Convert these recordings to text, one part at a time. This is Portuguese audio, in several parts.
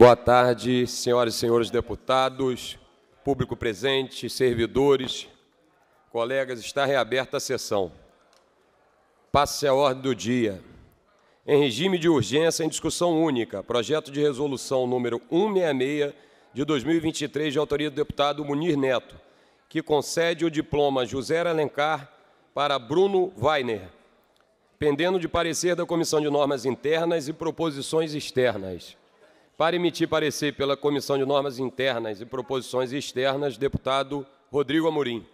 Boa tarde, senhoras e senhores deputados, público presente, servidores, colegas. Está reaberta a sessão. Passe a ordem do dia. Em regime de urgência, em discussão única, projeto de resolução número 166 de 2023, de autoria do deputado Munir Neto, que concede o diploma José Alencar para Bruno Weiner, pendendo de parecer da Comissão de Normas Internas e Proposições Externas. Para emitir parecer pela Comissão de Normas Internas e Proposições Externas, deputado Rodrigo Amorim.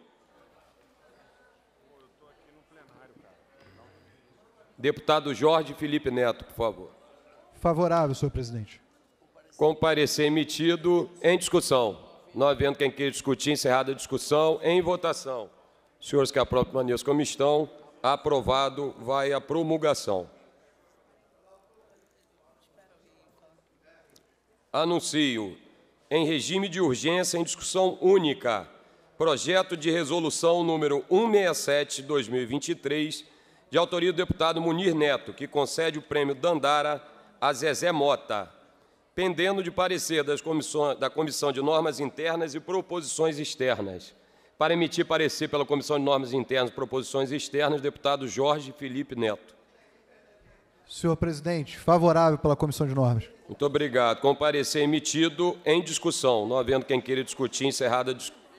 Deputado Jorge Felipe Neto, por favor. Favorável, senhor presidente. Com parecer emitido, em discussão. Não havendo quem queira discutir, encerrada a discussão, em votação. Senhores que aprovam permaneçam como estão. Aprovado, vai à promulgação. anuncio, em regime de urgência, em discussão única, projeto de resolução número 167-2023, de autoria do deputado Munir Neto, que concede o prêmio Dandara a Zezé Mota, pendendo de parecer da Comissão de Normas Internas e Proposições Externas. Para emitir parecer pela Comissão de Normas Internas e Proposições Externas, deputado Jorge Felipe Neto. Senhor presidente, favorável pela Comissão de Normas. Muito obrigado. Comparecer emitido em discussão. Não havendo quem queira discutir, encerrada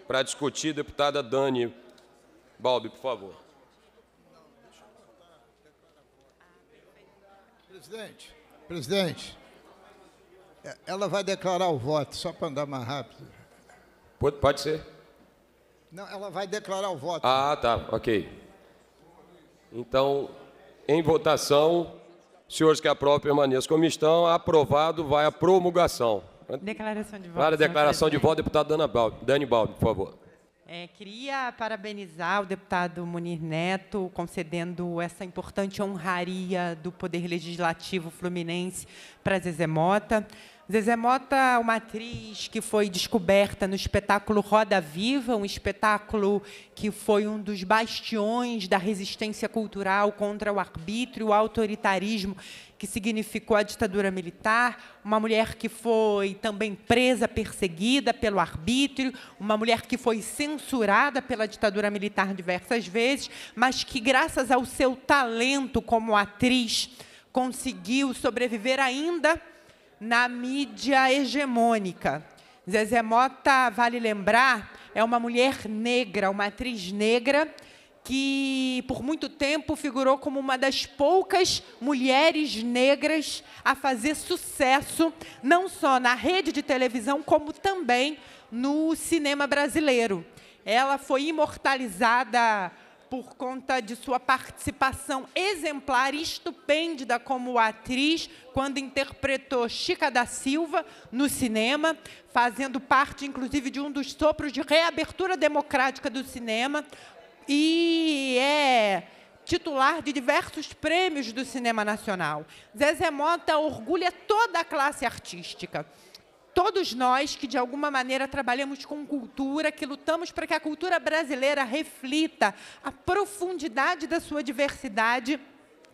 para discutir, deputada Dani Balbi, por favor. Presidente, presidente, é, ela vai declarar o voto, só para andar mais rápido. Pode, pode ser. Não, ela vai declarar o voto. Ah, tá, ok. Então, em votação. Senhores que aprovam, permaneçam como estão. Aprovado, vai à promulgação. Declaração de voto. Para a declaração de voto, deputado Dana Dani Baldi, por favor. É, queria parabenizar o deputado Munir Neto, concedendo essa importante honraria do Poder Legislativo Fluminense para Zezé Mota. Zezé Mota é uma atriz que foi descoberta no espetáculo Roda Viva, um espetáculo que foi um dos bastiões da resistência cultural contra o arbítrio, o autoritarismo que significou a ditadura militar, uma mulher que foi também presa, perseguida pelo arbítrio, uma mulher que foi censurada pela ditadura militar diversas vezes, mas que, graças ao seu talento como atriz, conseguiu sobreviver ainda na mídia hegemônica. Zezé Mota, vale lembrar, é uma mulher negra, uma atriz negra, que por muito tempo figurou como uma das poucas mulheres negras a fazer sucesso, não só na rede de televisão, como também no cinema brasileiro. Ela foi imortalizada por conta de sua participação exemplar e estupenda como atriz quando interpretou Chica da Silva no cinema, fazendo parte, inclusive, de um dos sopros de reabertura democrática do cinema. E é titular de diversos prêmios do cinema nacional. Zezé Mota orgulha toda a classe artística todos nós que, de alguma maneira, trabalhamos com cultura, que lutamos para que a cultura brasileira reflita a profundidade da sua diversidade.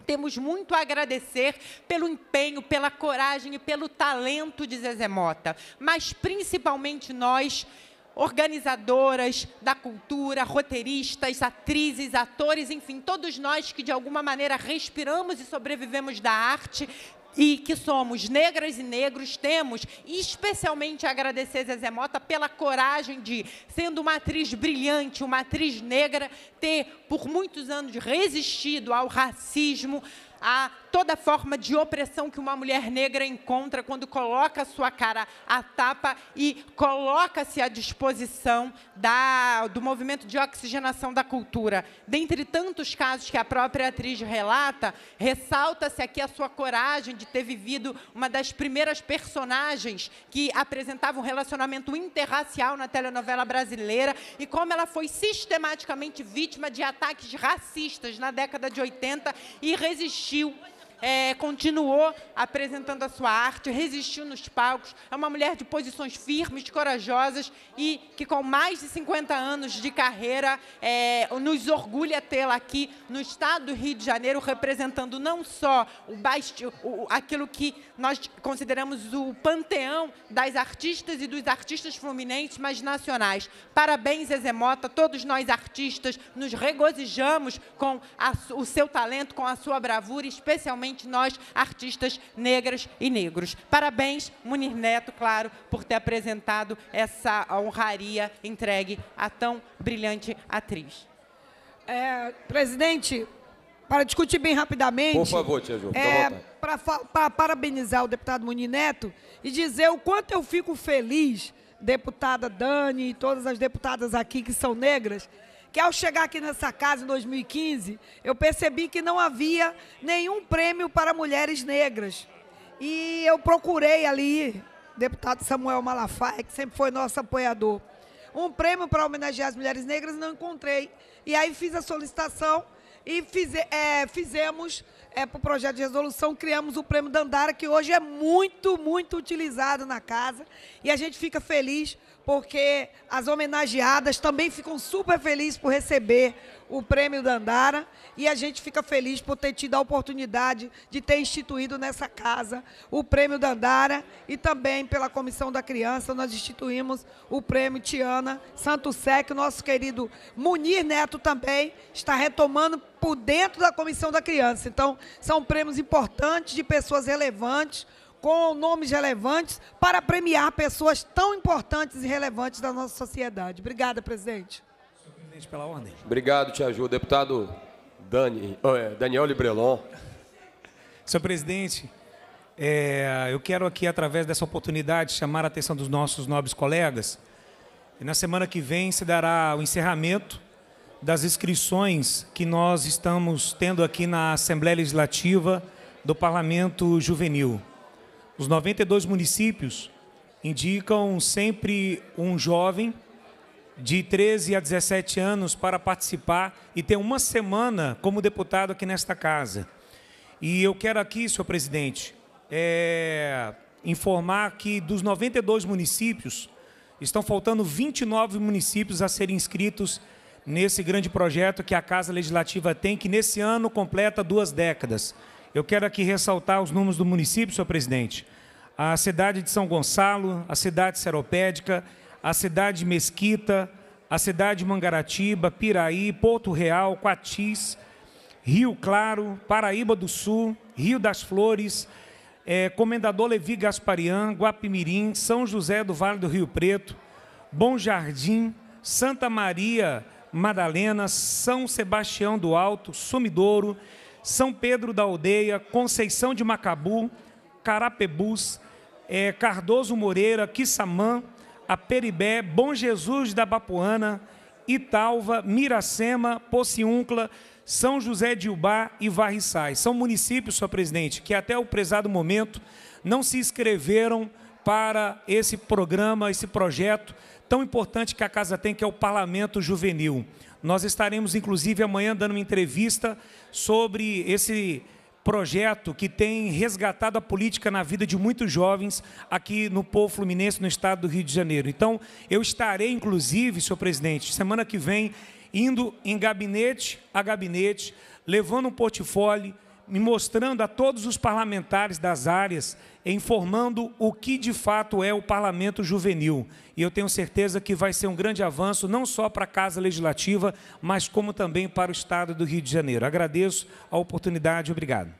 Temos muito a agradecer pelo empenho, pela coragem e pelo talento de Zezé Mota, mas principalmente nós, organizadoras da cultura, roteiristas, atrizes, atores, enfim, todos nós que de alguma maneira respiramos e sobrevivemos da arte, e que somos negras e negros, temos especialmente a agradecer Zezé Mota pela coragem de, sendo uma atriz brilhante, uma atriz negra, ter por muitos anos resistido ao racismo, a toda forma de opressão que uma mulher negra encontra quando coloca sua cara à tapa e coloca-se à disposição da, do movimento de oxigenação da cultura. Dentre tantos casos que a própria atriz relata, ressalta-se aqui a sua coragem de ter vivido uma das primeiras personagens que apresentava um relacionamento interracial na telenovela brasileira e como ela foi sistematicamente vítima de ataques racistas na década de 80 e resistiu she é, continuou apresentando a sua arte, resistiu nos palcos. É uma mulher de posições firmes, corajosas e que, com mais de 50 anos de carreira, é, nos orgulha tê-la aqui no estado do Rio de Janeiro, representando não só o baixo, o, aquilo que nós consideramos o panteão das artistas e dos artistas fluminenses, mas nacionais. Parabéns, Zezé Mota, todos nós artistas nos regozijamos com a, o seu talento, com a sua bravura, especialmente principalmente nós, artistas negras e negros. Parabéns, Munir Neto, claro, por ter apresentado essa honraria entregue a tão brilhante atriz. É, presidente, para discutir bem rapidamente. Por favor, Tia Ju, é, para parabenizar o deputado Munir Neto e dizer o quanto eu fico feliz, deputada Dani e todas as deputadas aqui que são negras, que ao chegar aqui nessa casa em 2015, eu percebi que não havia nenhum prêmio para mulheres negras. E eu procurei ali, deputado Samuel Malafaia, que sempre foi nosso apoiador, um prêmio para homenagear as mulheres negras, não encontrei. E aí fiz a solicitação e fiz, é, fizemos é, para o projeto de resolução, criamos o prêmio Dandara, que hoje é muito, muito utilizado na casa. E a gente fica feliz porque as homenageadas também ficam super felizes por receber o prêmio da Andara e a gente fica feliz por ter tido a oportunidade de ter instituído nessa casa o prêmio da Andara e também pela Comissão da Criança nós instituímos o prêmio Tiana Santo Sec que o nosso querido Munir Neto também está retomando por dentro da Comissão da Criança. Então, são prêmios importantes de pessoas relevantes com nomes relevantes para premiar pessoas tão importantes e relevantes da nossa sociedade. Obrigada, presidente. Senhor presidente, pela ordem. Obrigado, te ajudo. Deputado Dani, é, Daniel Librelon. Senhor presidente, é, eu quero aqui, através dessa oportunidade, chamar a atenção dos nossos nobres colegas. E na semana que vem se dará o encerramento das inscrições que nós estamos tendo aqui na Assembleia Legislativa do Parlamento Juvenil. Os 92 municípios indicam sempre um jovem de 13 a 17 anos para participar e ter uma semana como deputado aqui nesta casa. E eu quero aqui, senhor presidente, é, informar que dos 92 municípios, estão faltando 29 municípios a serem inscritos nesse grande projeto que a Casa Legislativa tem, que nesse ano completa duas décadas. Eu quero aqui ressaltar os números do município, senhor presidente a cidade de São Gonçalo, a cidade seropédica, a cidade de Mesquita, a cidade de Mangaratiba, Piraí, Porto Real, Quatis, Rio Claro, Paraíba do Sul, Rio das Flores, é, Comendador Levi Gasparian, Guapimirim, São José do Vale do Rio Preto, Bom Jardim, Santa Maria Madalena, São Sebastião do Alto, Sumidouro, São Pedro da Aldeia, Conceição de Macabu, Carapebus, é, Cardoso Moreira, Quissamã, Aperibé, Bom Jesus da Bapuana, Italva, Miracema, Pociuncla, São José de Ubá e Varriçais. São municípios, senhor presidente, que até o prezado momento não se inscreveram para esse programa, esse projeto tão importante que a casa tem, que é o Parlamento Juvenil. Nós estaremos, inclusive, amanhã dando uma entrevista sobre esse projeto que tem resgatado a política na vida de muitos jovens aqui no povo fluminense, no estado do Rio de Janeiro. Então, eu estarei, inclusive, senhor presidente, semana que vem, indo em gabinete a gabinete, levando um portfólio me mostrando a todos os parlamentares das áreas, informando o que de fato é o parlamento juvenil. E eu tenho certeza que vai ser um grande avanço, não só para a Casa Legislativa, mas como também para o Estado do Rio de Janeiro. Agradeço a oportunidade, obrigado.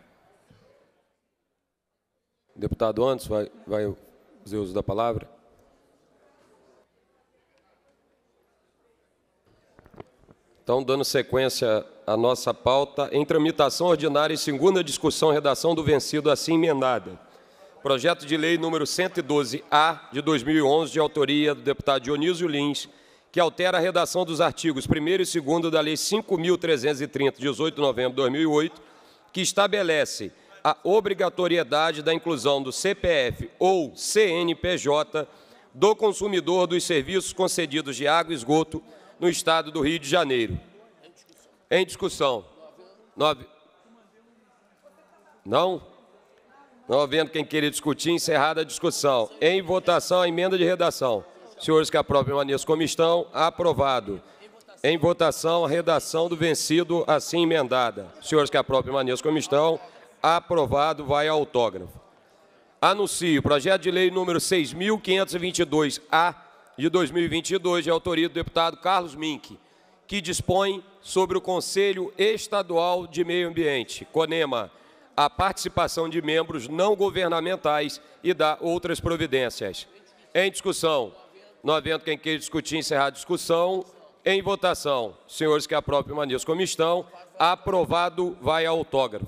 Deputado Anderson, vai, vai fazer uso da palavra. Então, dando sequência a nossa pauta em tramitação ordinária e segunda discussão, redação do vencido assim emendada. Projeto de lei número 112-A de 2011, de autoria do deputado Dionísio Lins, que altera a redação dos artigos 1 e 2 da Lei 5.330, 18 de novembro de 2008, que estabelece a obrigatoriedade da inclusão do CPF ou CNPJ do consumidor dos serviços concedidos de água e esgoto no Estado do Rio de Janeiro. Em discussão. Nove. Não? Não havendo quem queira discutir, encerrada a discussão. Em votação, a emenda de redação. Senhores que aprovem permaneçam como estão, aprovado. Em votação, a redação do vencido, assim emendada. Senhores que aprovem permaneçam como estão, aprovado, vai ao autógrafo. Anuncio, projeto de lei número 6.522-A de 2022, de autoria do deputado Carlos Mink, que dispõe sobre o Conselho Estadual de Meio Ambiente, CONEMA, a participação de membros não governamentais e da outras providências. Em discussão, não havendo quem queira discutir, encerrar a discussão. Em votação, senhores que aprovem permaneçam como estão, aprovado vai ao autógrafo.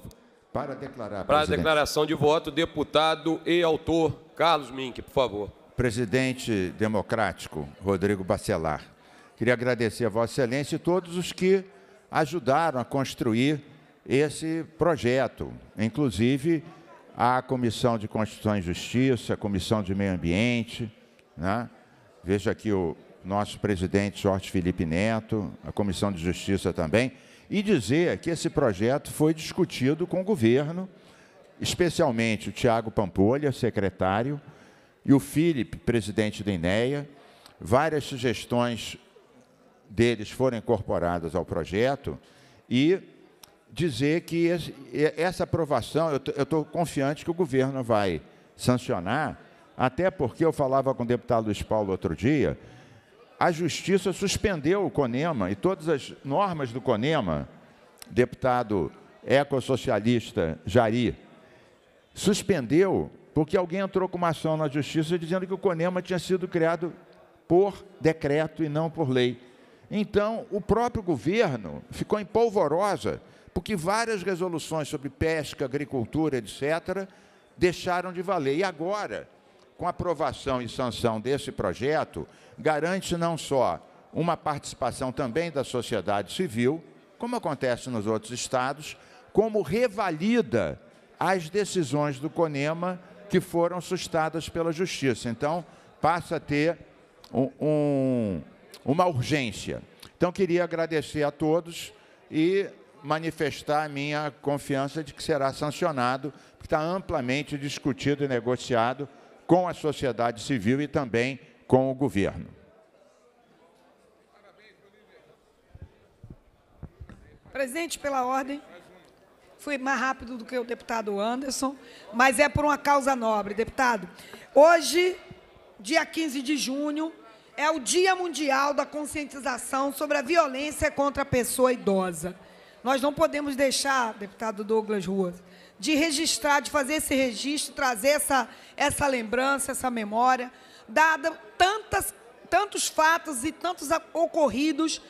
Para declarar, Para declaração de voto, deputado e autor Carlos Mink, por favor. Presidente democrático, Rodrigo Bacelar. Queria agradecer a Vossa Excelência e todos os que ajudaram a construir esse projeto, inclusive a Comissão de Constituição e Justiça, a Comissão de Meio Ambiente. Né? Veja aqui o nosso presidente Jorge Felipe Neto, a Comissão de Justiça também, e dizer que esse projeto foi discutido com o governo, especialmente o Tiago Pampolha, secretário, e o Felipe, presidente do INEA, várias sugestões deles foram incorporados ao projeto e dizer que esse, essa aprovação, eu estou confiante que o governo vai sancionar, até porque eu falava com o deputado Luiz Paulo outro dia, a Justiça suspendeu o CONEMA e todas as normas do CONEMA, deputado ecossocialista Jari, suspendeu porque alguém entrou com uma ação na Justiça dizendo que o CONEMA tinha sido criado por decreto e não por lei. Então, o próprio governo ficou em polvorosa, porque várias resoluções sobre pesca, agricultura, etc., deixaram de valer. E agora, com a aprovação e sanção desse projeto, garante não só uma participação também da sociedade civil, como acontece nos outros estados, como revalida as decisões do CONEMA que foram sustadas pela Justiça. Então, passa a ter um, um uma urgência. Então, queria agradecer a todos e manifestar a minha confiança de que será sancionado, porque está amplamente discutido e negociado com a sociedade civil e também com o governo. Presidente, pela ordem. Fui mais rápido do que o deputado Anderson, mas é por uma causa nobre, deputado. Hoje, dia 15 de junho, é o Dia Mundial da Conscientização sobre a Violência contra a Pessoa Idosa. Nós não podemos deixar, deputado Douglas Ruas, de registrar, de fazer esse registro, trazer essa, essa lembrança, essa memória, dada tantas, tantos fatos e tantos ocorridos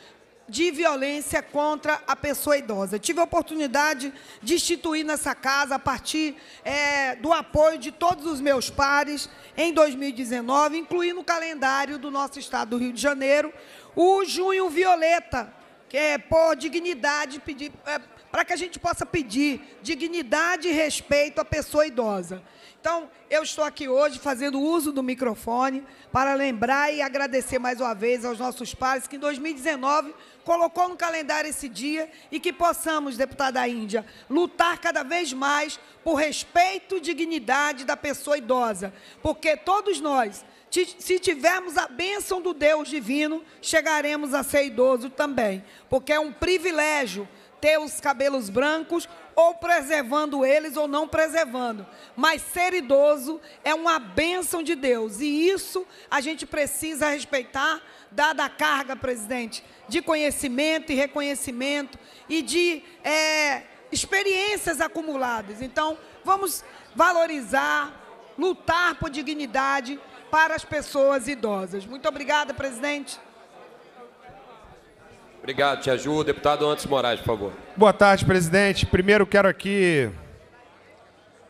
de violência contra a pessoa idosa. Tive a oportunidade de instituir nessa casa, a partir é, do apoio de todos os meus pares, em 2019, incluindo o calendário do nosso estado do Rio de Janeiro, o Junho Violeta, que é por dignidade, pedir, é, para que a gente possa pedir dignidade e respeito à pessoa idosa. Então, eu estou aqui hoje fazendo uso do microfone para lembrar e agradecer mais uma vez aos nossos pares que em 2019 colocou no calendário esse dia e que possamos, deputada Índia, lutar cada vez mais por respeito e dignidade da pessoa idosa, porque todos nós, se tivermos a bênção do Deus divino, chegaremos a ser idoso também, porque é um privilégio ter os cabelos brancos, ou preservando eles ou não preservando. Mas ser idoso é uma bênção de Deus. E isso a gente precisa respeitar, dada a carga, presidente, de conhecimento e reconhecimento e de é, experiências acumuladas. Então, vamos valorizar, lutar por dignidade para as pessoas idosas. Muito obrigada, presidente. Obrigado, te ajudo. Deputado Antes Moraes, por favor. Boa tarde, presidente. Primeiro quero aqui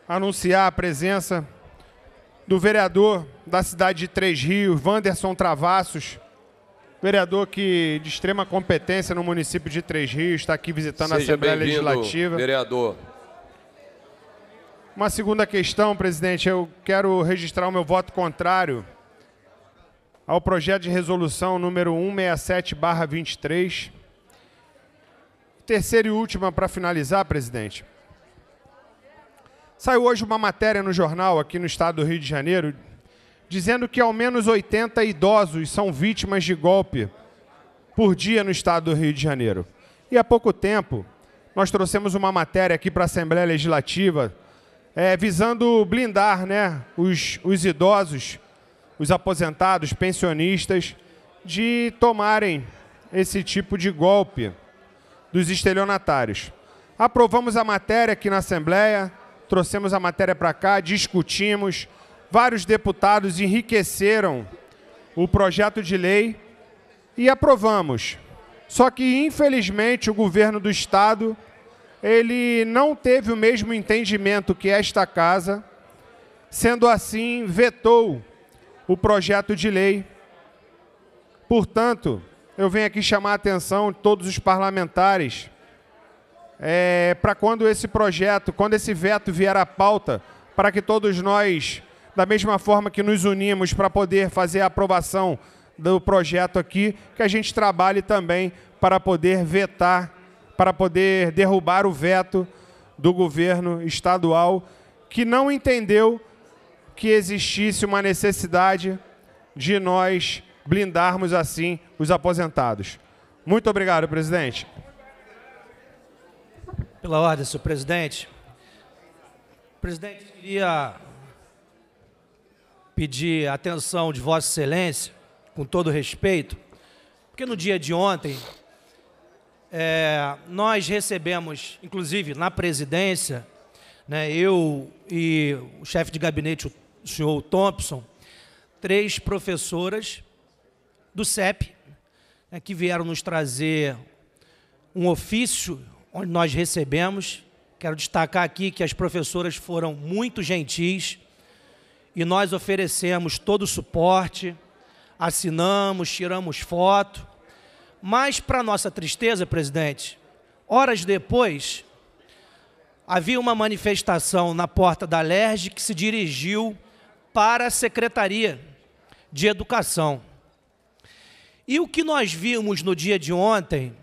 anunciar a presença do vereador da cidade de Três Rios, Wanderson Travassos, Vereador que de extrema competência no município de Três Rios, está aqui visitando Seja a Assembleia Legislativa. Vereador. Uma segunda questão, presidente. Eu quero registrar o meu voto contrário ao projeto de resolução número 167-23. Terceira e última para finalizar, presidente. Saiu hoje uma matéria no jornal aqui no estado do Rio de Janeiro dizendo que ao menos 80 idosos são vítimas de golpe por dia no estado do Rio de Janeiro. E há pouco tempo, nós trouxemos uma matéria aqui para a Assembleia Legislativa é, visando blindar né, os, os idosos, os aposentados, pensionistas, de tomarem esse tipo de golpe dos estelionatários. Aprovamos a matéria aqui na Assembleia, trouxemos a matéria para cá, discutimos, vários deputados enriqueceram o projeto de lei e aprovamos. Só que, infelizmente, o governo do Estado ele não teve o mesmo entendimento que esta casa, sendo assim, vetou o projeto de lei. Portanto, eu venho aqui chamar a atenção de todos os parlamentares é, para quando esse projeto, quando esse veto vier à pauta, para que todos nós da mesma forma que nos unimos para poder fazer a aprovação do projeto aqui, que a gente trabalhe também para poder vetar, para poder derrubar o veto do governo estadual, que não entendeu que existisse uma necessidade de nós blindarmos assim os aposentados. Muito obrigado, presidente. Pela ordem, senhor presidente. Presidente, queria pedir atenção de Vossa Excelência, com todo respeito, porque no dia de ontem é, nós recebemos, inclusive na presidência, né, eu e o chefe de gabinete, o senhor Thompson, três professoras do CEP, né, que vieram nos trazer um ofício onde nós recebemos. Quero destacar aqui que as professoras foram muito gentis, e nós oferecemos todo o suporte, assinamos, tiramos foto. Mas, para nossa tristeza, presidente, horas depois, havia uma manifestação na porta da LERJ que se dirigiu para a Secretaria de Educação. E o que nós vimos no dia de ontem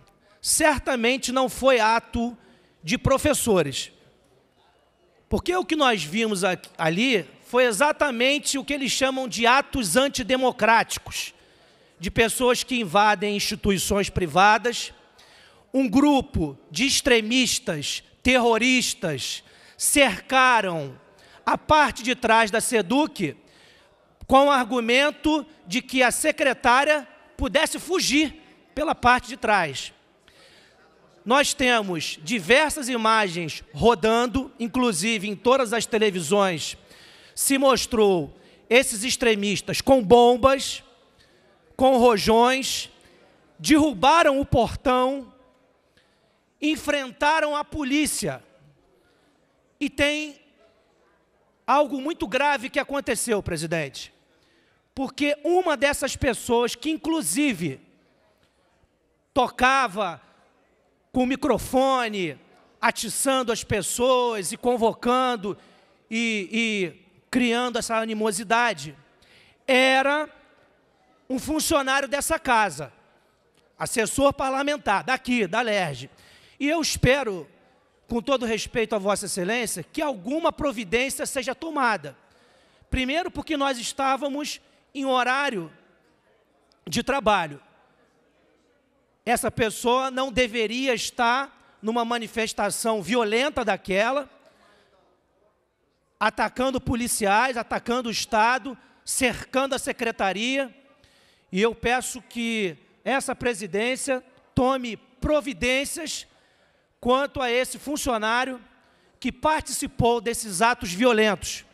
certamente não foi ato de professores. Porque o que nós vimos ali foi exatamente o que eles chamam de atos antidemocráticos, de pessoas que invadem instituições privadas, um grupo de extremistas, terroristas, cercaram a parte de trás da SEDUC com o argumento de que a secretária pudesse fugir pela parte de trás. Nós temos diversas imagens rodando, inclusive em todas as televisões se mostrou esses extremistas com bombas, com rojões, derrubaram o portão, enfrentaram a polícia. E tem algo muito grave que aconteceu, presidente. Porque uma dessas pessoas, que inclusive tocava com o microfone, atiçando as pessoas e convocando e, e criando essa animosidade, era um funcionário dessa casa, assessor parlamentar, daqui, da LERJ. E eu espero, com todo respeito a Vossa Excelência, que alguma providência seja tomada. Primeiro, porque nós estávamos em horário de trabalho. Essa pessoa não deveria estar numa manifestação violenta daquela, atacando policiais, atacando o Estado, cercando a secretaria. E eu peço que essa presidência tome providências quanto a esse funcionário que participou desses atos violentos.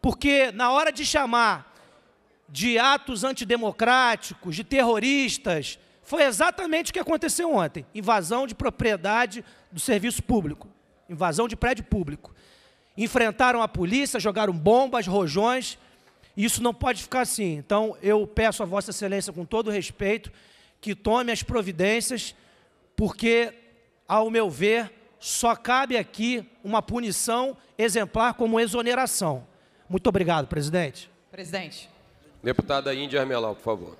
Porque na hora de chamar de atos antidemocráticos, de terroristas, foi exatamente o que aconteceu ontem: invasão de propriedade do serviço público, invasão de prédio público enfrentaram a polícia, jogaram bombas, rojões. Isso não pode ficar assim. Então, eu peço a Vossa Excelência, com todo respeito, que tome as providências, porque, ao meu ver, só cabe aqui uma punição exemplar como exoneração. Muito obrigado, presidente. Presidente. Deputada Índia Armelau, por favor.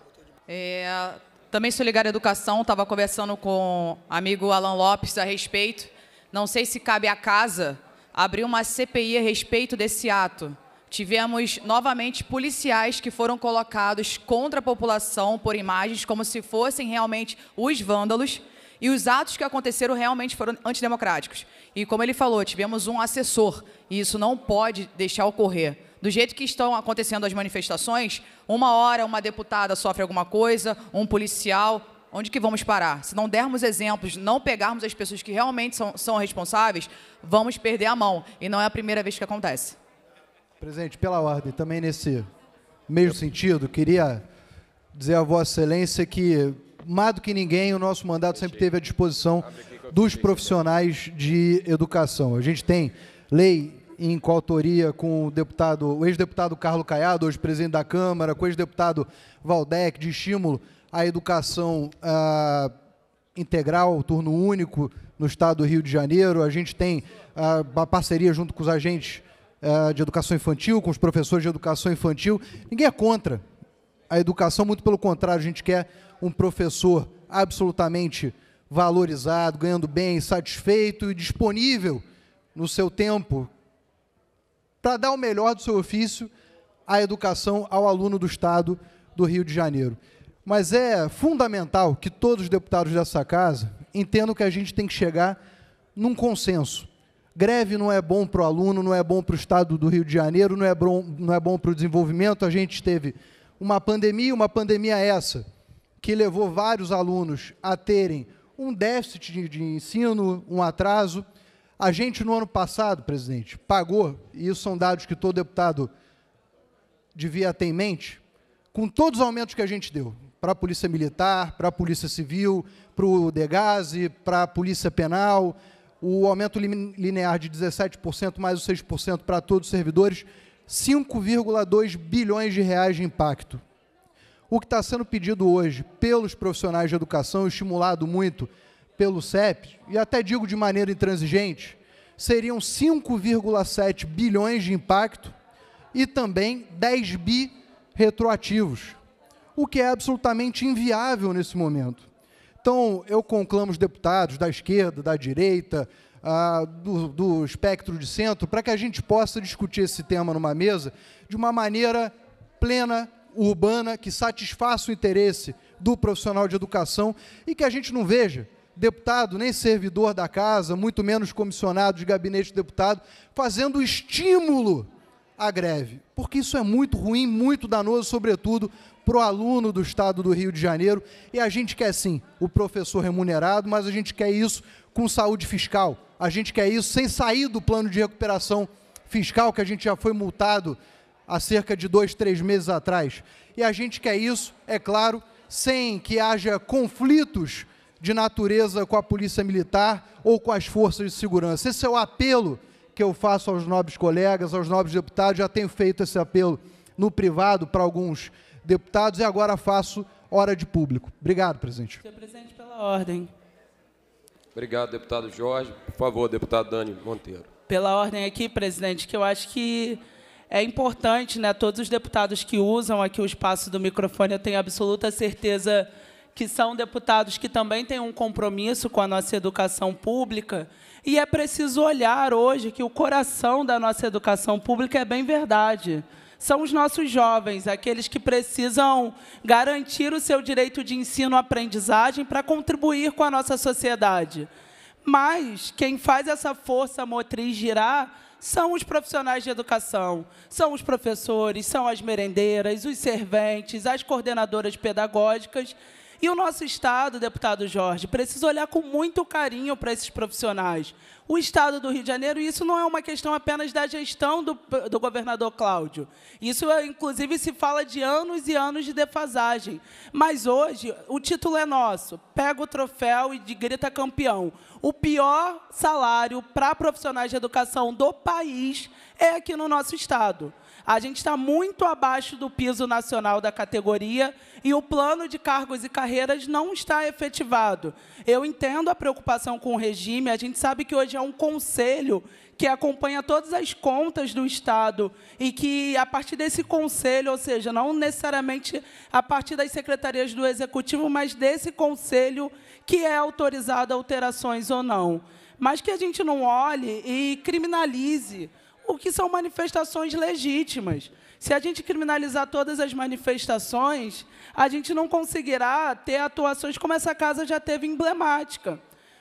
É, também sou ligada à educação, estava conversando com o amigo Alan Lopes a respeito. Não sei se cabe à casa abriu uma CPI a respeito desse ato. Tivemos novamente policiais que foram colocados contra a população por imagens como se fossem realmente os vândalos. E os atos que aconteceram realmente foram antidemocráticos. E como ele falou, tivemos um assessor, e isso não pode deixar ocorrer. Do jeito que estão acontecendo as manifestações, uma hora uma deputada sofre alguma coisa, um policial, onde que vamos parar? Se não dermos exemplos, não pegarmos as pessoas que realmente são, são responsáveis, vamos perder a mão. E não é a primeira vez que acontece. Presidente, pela ordem, também nesse mesmo sentido, queria dizer a Vossa Excelência que, mais do que ninguém, o nosso mandato sempre teve à disposição dos né? profissionais de educação. A gente tem lei em coautoria com o deputado, o ex-deputado Carlos Caiado, hoje presidente da Câmara, com o ex-deputado Valdec, de estímulo a educação ah, integral, turno único, no estado do Rio de Janeiro. A gente tem ah, a parceria junto com os agentes ah, de educação infantil, com os professores de educação infantil. Ninguém é contra a educação, muito pelo contrário, a gente quer um professor absolutamente valorizado, ganhando bem, satisfeito e disponível no seu tempo para dar o melhor do seu ofício à educação ao aluno do estado do Rio de Janeiro. Mas é fundamental que todos os deputados dessa casa entendam que a gente tem que chegar num consenso. Greve não é bom para o aluno, não é bom para o Estado do Rio de Janeiro, não é bom, não é bom para o desenvolvimento. A gente teve uma pandemia, uma pandemia essa, que levou vários alunos a terem um déficit de, de ensino, um atraso. A gente, no ano passado, presidente, pagou, e isso são dados que todo deputado devia ter em mente, com todos os aumentos que a gente deu, para a Polícia Militar, para a Polícia Civil, para o Degase, para a Polícia Penal, o aumento linear de 17% mais os 6% para todos os servidores, 5,2 bilhões de reais de impacto. O que está sendo pedido hoje pelos profissionais de educação, estimulado muito pelo CEP, e até digo de maneira intransigente, seriam 5,7 bilhões de impacto e também 10 bi retroativos o que é absolutamente inviável nesse momento. Então, eu conclamo os deputados da esquerda, da direita, ah, do, do espectro de centro, para que a gente possa discutir esse tema numa mesa de uma maneira plena, urbana, que satisfaça o interesse do profissional de educação e que a gente não veja deputado, nem servidor da casa, muito menos comissionado de gabinete de deputado, fazendo estímulo à greve, porque isso é muito ruim, muito danoso, sobretudo para o aluno do estado do Rio de Janeiro. E a gente quer sim o professor remunerado, mas a gente quer isso com saúde fiscal. A gente quer isso sem sair do plano de recuperação fiscal, que a gente já foi multado há cerca de dois, três meses atrás. E a gente quer isso, é claro, sem que haja conflitos de natureza com a polícia militar ou com as forças de segurança. Esse é o apelo que eu faço aos nobres colegas, aos nobres deputados, já tenho feito esse apelo no privado para alguns deputados. E agora faço hora de público. Obrigado, presidente. Senhor presidente, pela ordem. Obrigado, deputado Jorge. Por favor, deputado Dani Monteiro. Pela ordem aqui, presidente, que eu acho que é importante, né? Todos os deputados que usam aqui o espaço do microfone, eu tenho absoluta certeza que são deputados que também têm um compromisso com a nossa educação pública. E é preciso olhar hoje que o coração da nossa educação pública é bem verdade são os nossos jovens, aqueles que precisam garantir o seu direito de ensino-aprendizagem para contribuir com a nossa sociedade. Mas quem faz essa força motriz girar são os profissionais de educação, são os professores, são as merendeiras, os serventes, as coordenadoras pedagógicas e o nosso Estado, deputado Jorge, precisa olhar com muito carinho para esses profissionais. O Estado do Rio de Janeiro, isso não é uma questão apenas da gestão do, do governador Cláudio. Isso, inclusive, se fala de anos e anos de defasagem. Mas hoje, o título é nosso. Pega o troféu e grita campeão. O pior salário para profissionais de educação do país é aqui no nosso Estado. A gente está muito abaixo do piso nacional da categoria e o plano de cargos e carreiras não está efetivado. Eu entendo a preocupação com o regime, a gente sabe que hoje é um conselho que acompanha todas as contas do Estado e que, a partir desse conselho, ou seja, não necessariamente a partir das secretarias do Executivo, mas desse conselho que é autorizado alterações ou não. Mas que a gente não olhe e criminalize o que são manifestações legítimas. Se a gente criminalizar todas as manifestações, a gente não conseguirá ter atuações como essa casa já teve emblemática.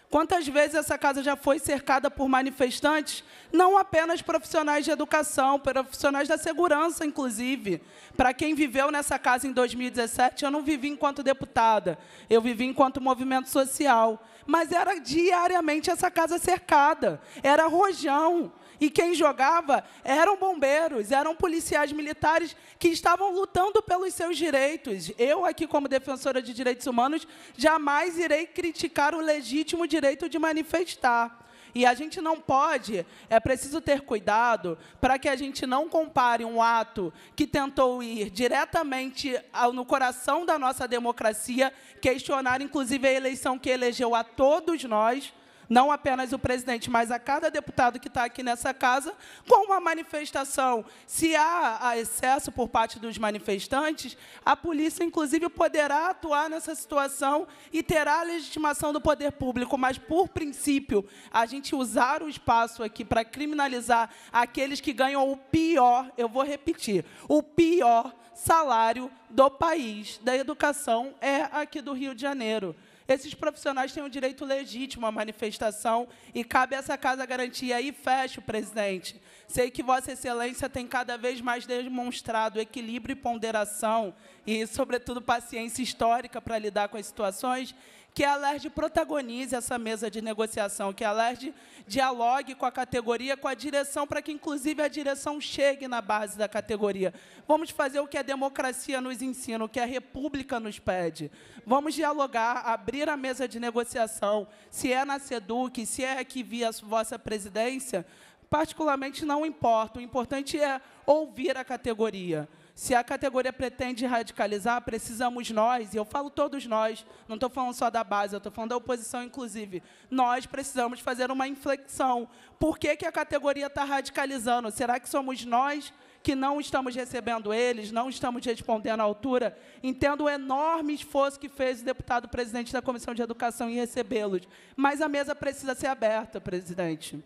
Quantas vezes essa casa já foi cercada por manifestantes, não apenas profissionais de educação, profissionais da segurança, inclusive. Para quem viveu nessa casa em 2017, eu não vivi enquanto deputada, eu vivi enquanto movimento social. Mas era diariamente essa casa cercada, era rojão e quem jogava eram bombeiros, eram policiais militares que estavam lutando pelos seus direitos. Eu, aqui, como defensora de direitos humanos, jamais irei criticar o legítimo direito de manifestar. E a gente não pode, é preciso ter cuidado para que a gente não compare um ato que tentou ir diretamente ao, no coração da nossa democracia, questionar inclusive a eleição que elegeu a todos nós, não apenas o presidente, mas a cada deputado que está aqui nessa casa, com uma manifestação. Se há excesso por parte dos manifestantes, a polícia, inclusive, poderá atuar nessa situação e terá a legitimação do poder público, mas, por princípio, a gente usar o espaço aqui para criminalizar aqueles que ganham o pior, eu vou repetir, o pior salário do país da educação é aqui do Rio de Janeiro. Esses profissionais têm um direito legítimo à manifestação e cabe a essa casa garantir. aí fecho, presidente. Sei que Vossa Excelência tem cada vez mais demonstrado equilíbrio e ponderação e, sobretudo, paciência histórica para lidar com as situações que a LERJ protagonize essa mesa de negociação, que a LERJ dialogue com a categoria, com a direção, para que, inclusive, a direção chegue na base da categoria. Vamos fazer o que a democracia nos ensina, o que a república nos pede. Vamos dialogar, abrir a mesa de negociação, se é na SEDUC, se é aqui via vossa presidência, particularmente não importa. O importante é ouvir a categoria. Se a categoria pretende radicalizar, precisamos nós, e eu falo todos nós, não estou falando só da base, eu estou falando da oposição, inclusive, nós precisamos fazer uma inflexão. Por que, que a categoria está radicalizando? Será que somos nós que não estamos recebendo eles, não estamos respondendo à altura, entendo o enorme esforço que fez o deputado presidente da Comissão de Educação em recebê-los. Mas a mesa precisa ser aberta, presidente.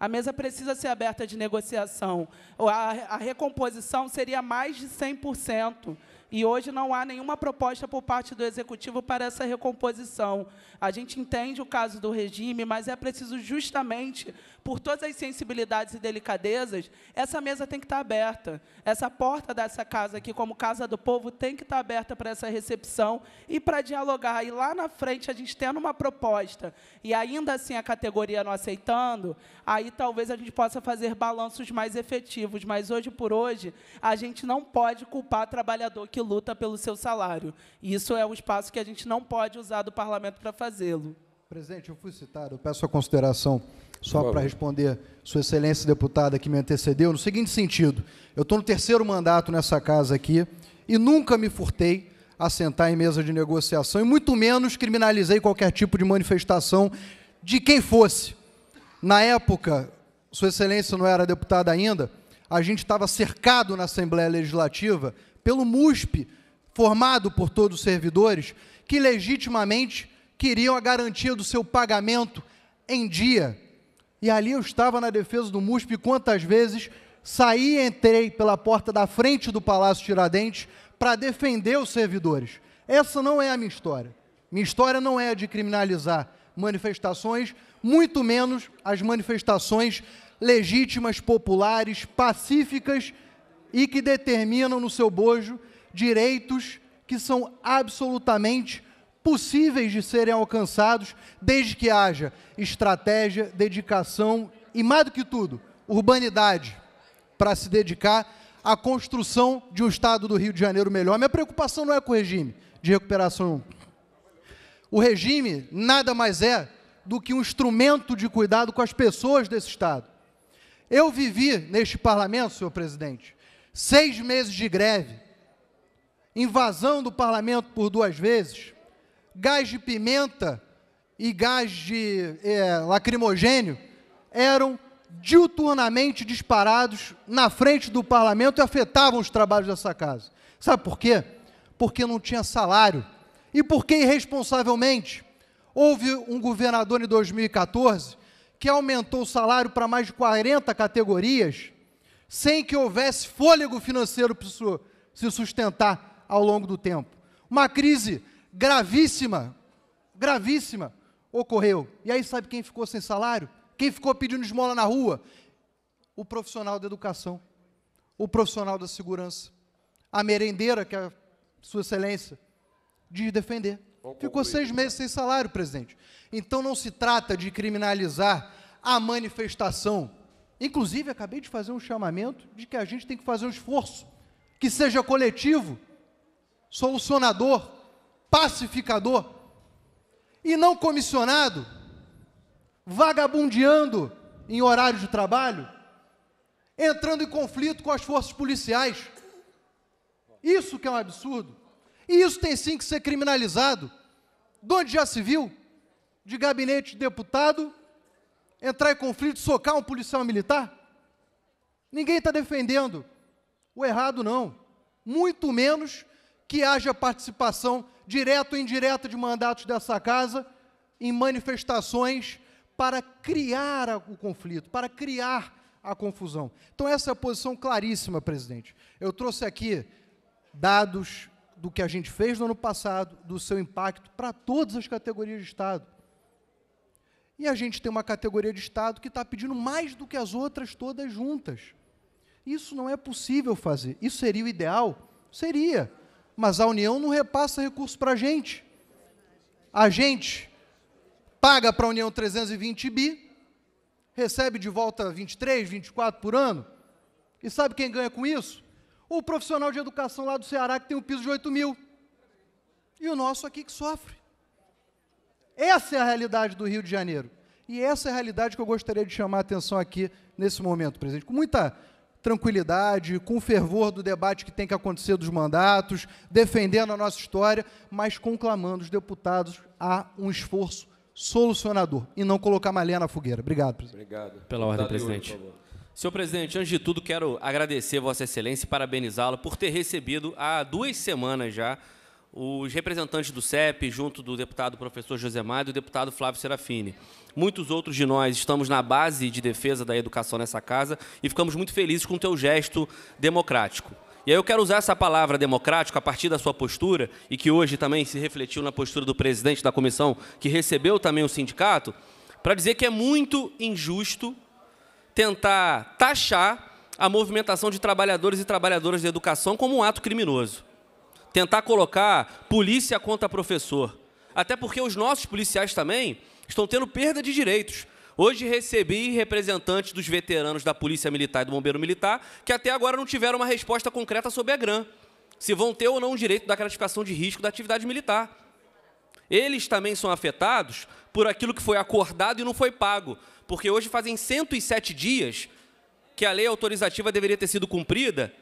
A mesa precisa ser aberta de negociação. A, a recomposição seria mais de 100%. E hoje não há nenhuma proposta por parte do Executivo para essa recomposição. A gente entende o caso do regime, mas é preciso justamente por todas as sensibilidades e delicadezas, essa mesa tem que estar aberta. Essa porta dessa casa aqui, como casa do povo, tem que estar aberta para essa recepção e para dialogar. E lá na frente, a gente tendo uma proposta e ainda assim a categoria não aceitando, aí talvez a gente possa fazer balanços mais efetivos. Mas hoje por hoje, a gente não pode culpar trabalhador que luta pelo seu salário. E isso é um espaço que a gente não pode usar do parlamento para fazê-lo. Presidente, eu fui citado, peço a consideração só para responder Sua Excelência deputada que me antecedeu, no seguinte sentido: eu estou no terceiro mandato nessa casa aqui e nunca me furtei a sentar em mesa de negociação e muito menos criminalizei qualquer tipo de manifestação de quem fosse. Na época, Sua Excelência não era deputada ainda, a gente estava cercado na Assembleia Legislativa pelo MUSP, formado por todos os servidores, que legitimamente queriam a garantia do seu pagamento em dia e ali eu estava na defesa do MUSP quantas vezes saí e entrei pela porta da frente do Palácio Tiradentes para defender os servidores. Essa não é a minha história. Minha história não é a de criminalizar manifestações, muito menos as manifestações legítimas, populares, pacíficas e que determinam no seu bojo direitos que são absolutamente possíveis de serem alcançados desde que haja estratégia, dedicação e, mais do que tudo, urbanidade para se dedicar à construção de um Estado do Rio de Janeiro melhor. Minha preocupação não é com o regime de recuperação. O regime nada mais é do que um instrumento de cuidado com as pessoas desse Estado. Eu vivi neste parlamento, senhor presidente, seis meses de greve, invasão do parlamento por duas vezes, gás de pimenta e gás de é, lacrimogênio eram diuturnamente disparados na frente do parlamento e afetavam os trabalhos dessa casa. Sabe por quê? Porque não tinha salário. E porque, irresponsavelmente, houve um governador em 2014 que aumentou o salário para mais de 40 categorias sem que houvesse fôlego financeiro para se sustentar ao longo do tempo. Uma crise gravíssima, gravíssima, ocorreu. E aí sabe quem ficou sem salário? Quem ficou pedindo esmola na rua? O profissional da educação, o profissional da segurança, a merendeira que a sua excelência diz defender. Ficou seis meses sem salário, presidente. Então não se trata de criminalizar a manifestação. Inclusive, acabei de fazer um chamamento de que a gente tem que fazer um esforço que seja coletivo, solucionador, pacificador e não comissionado, vagabundeando em horário de trabalho, entrando em conflito com as forças policiais. Isso que é um absurdo. E isso tem sim que ser criminalizado. De onde já se viu? De gabinete de deputado, entrar em conflito, socar um policial militar? Ninguém está defendendo o errado, não. Muito menos que haja participação direto ou indireta de mandatos dessa casa, em manifestações para criar o conflito, para criar a confusão. Então, essa é a posição claríssima, presidente. Eu trouxe aqui dados do que a gente fez no ano passado, do seu impacto para todas as categorias de Estado. E a gente tem uma categoria de Estado que está pedindo mais do que as outras todas juntas. Isso não é possível fazer. Isso seria o ideal? Seria mas a União não repassa recursos para a gente. A gente paga para a União 320 bi, recebe de volta 23, 24 por ano. E sabe quem ganha com isso? O profissional de educação lá do Ceará que tem um piso de 8 mil. E o nosso aqui que sofre. Essa é a realidade do Rio de Janeiro. E essa é a realidade que eu gostaria de chamar a atenção aqui nesse momento, presidente. Com muita tranquilidade, com fervor do debate que tem que acontecer dos mandatos, defendendo a nossa história, mas conclamando os deputados a um esforço solucionador e não colocar malé na fogueira. Obrigado, presidente. Obrigado. Pela ordem, Deputado presidente. Senhor presidente, antes de tudo, quero agradecer Vossa Excelência e parabenizá-la por ter recebido há duas semanas já os representantes do CEP, junto do deputado professor José Maia e do deputado Flávio Serafini. Muitos outros de nós estamos na base de defesa da educação nessa casa e ficamos muito felizes com o teu gesto democrático. E aí eu quero usar essa palavra democrático a partir da sua postura, e que hoje também se refletiu na postura do presidente da comissão, que recebeu também o sindicato, para dizer que é muito injusto tentar taxar a movimentação de trabalhadores e trabalhadoras da educação como um ato criminoso tentar colocar polícia contra professor. Até porque os nossos policiais também estão tendo perda de direitos. Hoje recebi representantes dos veteranos da Polícia Militar e do Bombeiro Militar que até agora não tiveram uma resposta concreta sobre a GRAM, se vão ter ou não o direito da gratificação de risco da atividade militar. Eles também são afetados por aquilo que foi acordado e não foi pago, porque hoje fazem 107 dias que a lei autorizativa deveria ter sido cumprida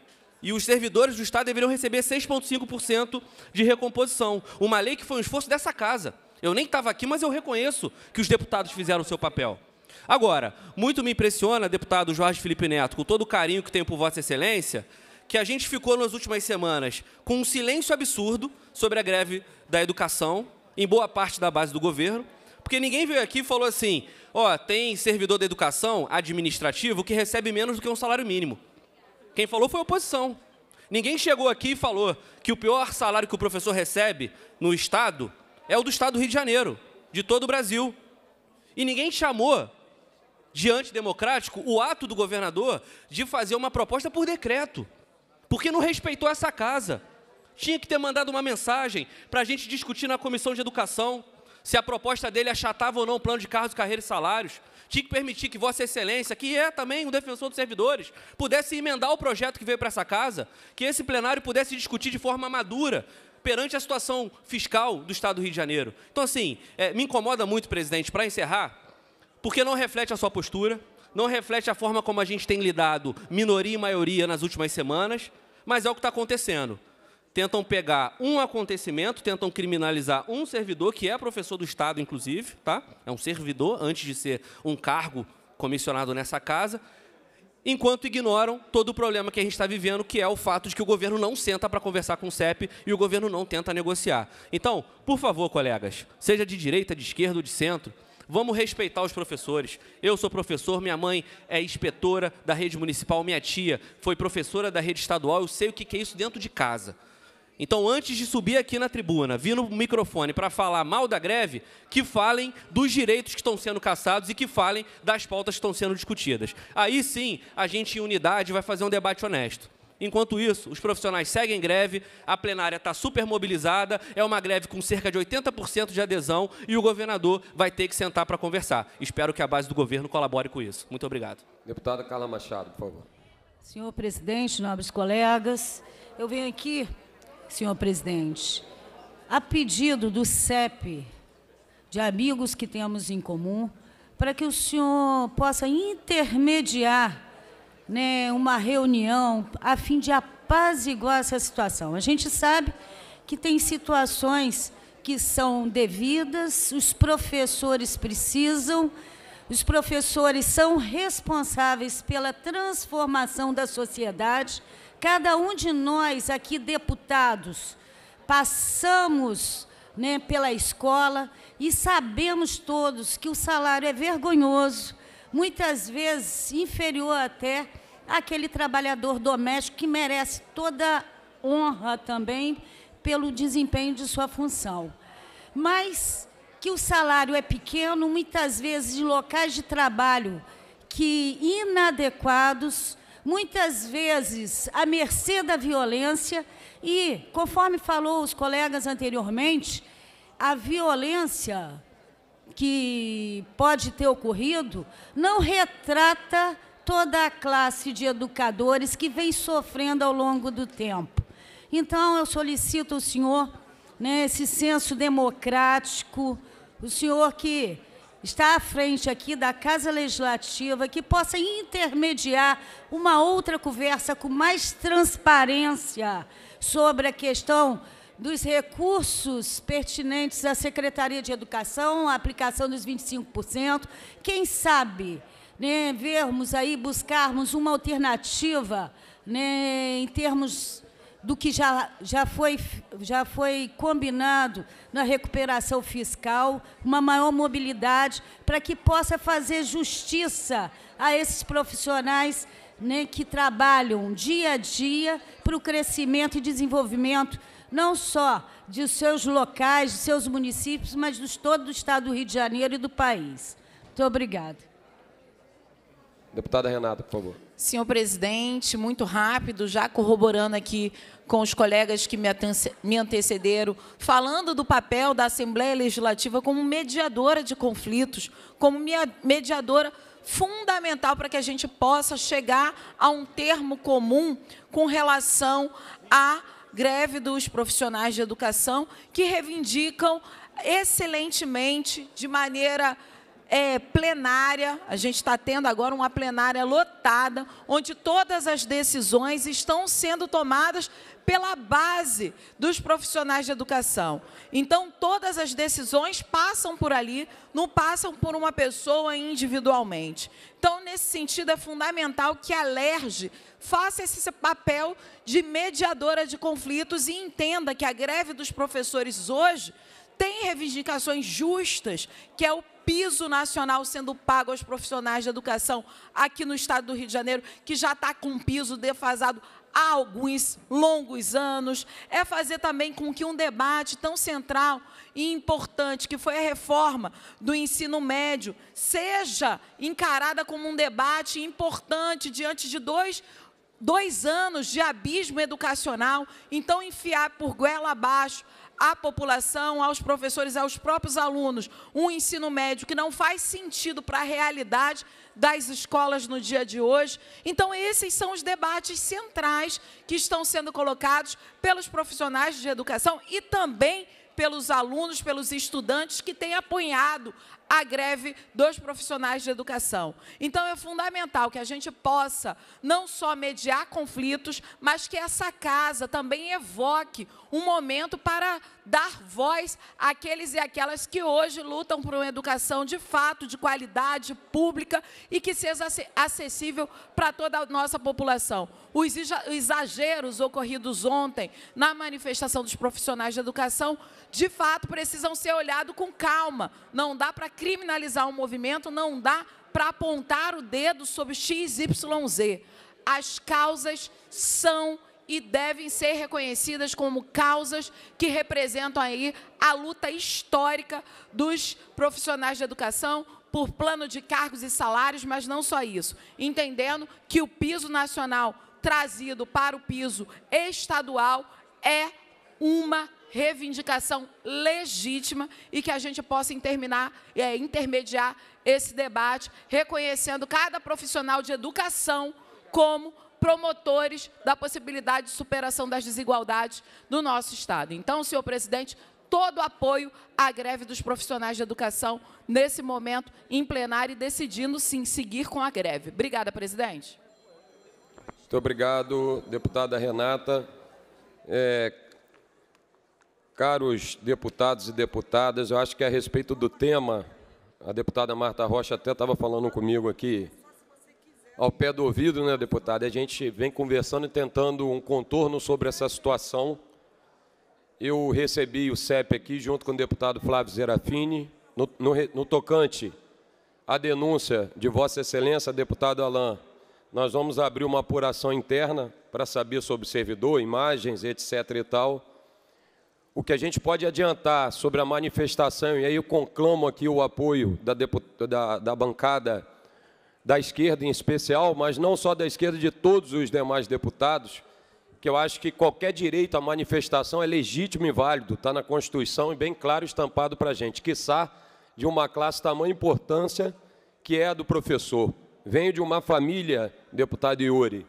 e os servidores do Estado deveriam receber 6,5% de recomposição. Uma lei que foi um esforço dessa casa. Eu nem estava aqui, mas eu reconheço que os deputados fizeram o seu papel. Agora, muito me impressiona, deputado Jorge Felipe Neto, com todo o carinho que tenho por Vossa Excelência, que a gente ficou nas últimas semanas com um silêncio absurdo sobre a greve da educação, em boa parte da base do governo, porque ninguém veio aqui e falou assim: ó, oh, tem servidor da educação administrativo que recebe menos do que um salário mínimo. Quem falou foi a oposição. Ninguém chegou aqui e falou que o pior salário que o professor recebe no Estado é o do Estado do Rio de Janeiro, de todo o Brasil. E ninguém chamou de antidemocrático o ato do governador de fazer uma proposta por decreto, porque não respeitou essa casa. Tinha que ter mandado uma mensagem para a gente discutir na comissão de educação se a proposta dele achatava ou não o plano de carros carreira e salários tinha que permitir que Vossa Excelência, que é também um defensor dos servidores, pudesse emendar o projeto que veio para essa casa, que esse plenário pudesse discutir de forma madura, perante a situação fiscal do Estado do Rio de Janeiro. Então, assim, é, me incomoda muito, presidente, para encerrar, porque não reflete a sua postura, não reflete a forma como a gente tem lidado minoria e maioria nas últimas semanas, mas é o que está acontecendo tentam pegar um acontecimento, tentam criminalizar um servidor, que é professor do Estado, inclusive, tá? é um servidor, antes de ser um cargo comissionado nessa casa, enquanto ignoram todo o problema que a gente está vivendo, que é o fato de que o governo não senta para conversar com o CEP e o governo não tenta negociar. Então, por favor, colegas, seja de direita, de esquerda ou de centro, Vamos respeitar os professores. Eu sou professor, minha mãe é inspetora da rede municipal, minha tia foi professora da rede estadual, eu sei o que é isso dentro de casa. Então, antes de subir aqui na tribuna, vir no microfone para falar mal da greve, que falem dos direitos que estão sendo caçados e que falem das pautas que estão sendo discutidas. Aí sim, a gente em unidade vai fazer um debate honesto. Enquanto isso, os profissionais seguem greve, a plenária está super mobilizada, é uma greve com cerca de 80% de adesão e o governador vai ter que sentar para conversar. Espero que a base do governo colabore com isso. Muito obrigado. Deputada Carla Machado, por favor. Senhor presidente, nobres colegas, eu venho aqui senhor presidente, a pedido do CEP, de amigos que temos em comum, para que o senhor possa intermediar né, uma reunião a fim de apaziguar essa situação. A gente sabe que tem situações que são devidas, os professores precisam, os professores são responsáveis pela transformação da sociedade Cada um de nós aqui, deputados, passamos né, pela escola e sabemos todos que o salário é vergonhoso, muitas vezes inferior até àquele trabalhador doméstico que merece toda honra também pelo desempenho de sua função. Mas que o salário é pequeno, muitas vezes em locais de trabalho que inadequados, muitas vezes à mercê da violência e, conforme falou os colegas anteriormente, a violência que pode ter ocorrido não retrata toda a classe de educadores que vem sofrendo ao longo do tempo. Então, eu solicito ao senhor né, esse senso democrático, o senhor que está à frente aqui da Casa Legislativa, que possa intermediar uma outra conversa com mais transparência sobre a questão dos recursos pertinentes à Secretaria de Educação, a aplicação dos 25%. Quem sabe né, vermos aí, buscarmos uma alternativa né, em termos do que já, já, foi, já foi combinado na recuperação fiscal, uma maior mobilidade, para que possa fazer justiça a esses profissionais né, que trabalham dia a dia para o crescimento e desenvolvimento não só de seus locais, de seus municípios, mas de todo o Estado do Rio de Janeiro e do país. Muito obrigada. Deputada Renata, por favor. Senhor presidente, muito rápido, já corroborando aqui com os colegas que me antecederam, falando do papel da Assembleia Legislativa como mediadora de conflitos, como mediadora fundamental para que a gente possa chegar a um termo comum com relação à greve dos profissionais de educação que reivindicam excelentemente, de maneira é, plenária, a gente está tendo agora uma plenária lotada, onde todas as decisões estão sendo tomadas pela base dos profissionais de educação. Então, todas as decisões passam por ali, não passam por uma pessoa individualmente. Então, nesse sentido, é fundamental que a LERJ faça esse papel de mediadora de conflitos e entenda que a greve dos professores hoje tem reivindicações justas, que é o piso nacional sendo pago aos profissionais de educação aqui no estado do Rio de Janeiro, que já está com um piso defasado há alguns longos anos, é fazer também com que um debate tão central e importante, que foi a reforma do ensino médio, seja encarada como um debate importante diante de dois dois anos de abismo educacional, então enfiar por goela abaixo à população, aos professores, aos próprios alunos, um ensino médio que não faz sentido para a realidade das escolas no dia de hoje. Então, esses são os debates centrais que estão sendo colocados pelos profissionais de educação e também pelos alunos, pelos estudantes que têm apoiado a greve dos profissionais de educação. Então, é fundamental que a gente possa não só mediar conflitos, mas que essa casa também evoque um momento para dar voz àqueles e aquelas que hoje lutam por uma educação de fato, de qualidade pública e que seja acessível para toda a nossa população. Os exageros ocorridos ontem na manifestação dos profissionais de educação, de fato, precisam ser olhados com calma. Não dá para criminalizar um movimento, não dá para apontar o dedo sobre XYZ. As causas são e devem ser reconhecidas como causas que representam aí a luta histórica dos profissionais de educação por plano de cargos e salários, mas não só isso, entendendo que o piso nacional trazido para o piso estadual é uma reivindicação legítima e que a gente possa interminar, é, intermediar esse debate, reconhecendo cada profissional de educação como promotores da possibilidade de superação das desigualdades no nosso Estado. Então, senhor presidente, todo apoio à greve dos profissionais de educação nesse momento em plenário e decidindo, sim, seguir com a greve. Obrigada, presidente. Muito obrigado, deputada Renata. É, Caros deputados e deputadas, eu acho que a respeito do tema, a deputada Marta Rocha até estava falando comigo aqui, ao pé do ouvido, né, deputada? A gente vem conversando e tentando um contorno sobre essa situação. Eu recebi o CEP aqui, junto com o deputado Flávio Zerafini, no, no, no tocante à denúncia de Vossa Excelência, deputado Alain. Nós vamos abrir uma apuração interna para saber sobre servidor, imagens, etc. e tal o que a gente pode adiantar sobre a manifestação, e aí eu conclamo aqui o apoio da, da, da bancada da esquerda em especial, mas não só da esquerda, de todos os demais deputados, que eu acho que qualquer direito à manifestação é legítimo e válido, está na Constituição e bem claro estampado para a gente, quiçá de uma classe tamanha importância que é a do professor. Venho de uma família, deputado Iuri,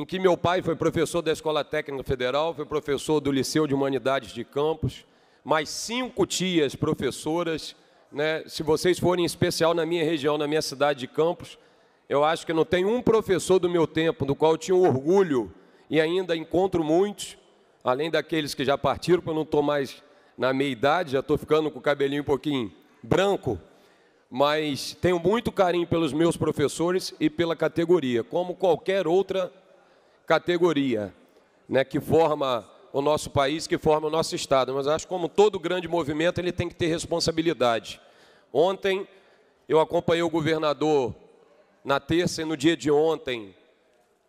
em que meu pai foi professor da Escola Técnica Federal, foi professor do Liceu de Humanidades de Campos, mais cinco tias professoras. Né? Se vocês forem em especial na minha região, na minha cidade de Campos, eu acho que não tem um professor do meu tempo do qual eu tinha orgulho e ainda encontro muitos, além daqueles que já partiram, porque eu não estou mais na meia idade, já estou ficando com o cabelinho um pouquinho branco, mas tenho muito carinho pelos meus professores e pela categoria, como qualquer outra categoria, né, que forma o nosso país, que forma o nosso Estado. Mas acho que, como todo grande movimento, ele tem que ter responsabilidade. Ontem, eu acompanhei o governador na terça e no dia de ontem,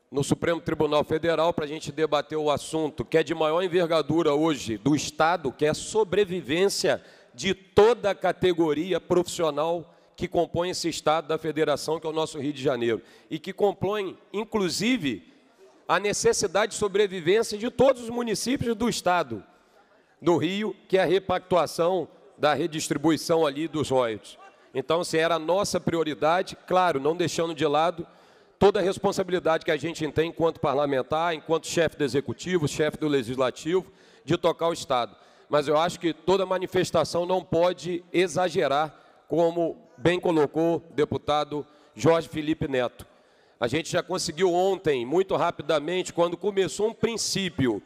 no Supremo Tribunal Federal, para a gente debater o assunto que é de maior envergadura hoje do Estado, que é a sobrevivência de toda a categoria profissional que compõe esse Estado da Federação, que é o nosso Rio de Janeiro, e que compõe, inclusive, a necessidade de sobrevivência de todos os municípios do estado do Rio, que é a repactuação da redistribuição ali dos royalties. Então, se era a nossa prioridade, claro, não deixando de lado toda a responsabilidade que a gente tem enquanto parlamentar, enquanto chefe do executivo, chefe do legislativo, de tocar o Estado. Mas eu acho que toda manifestação não pode exagerar, como bem colocou o deputado Jorge Felipe Neto. A gente já conseguiu ontem, muito rapidamente, quando começou um princípio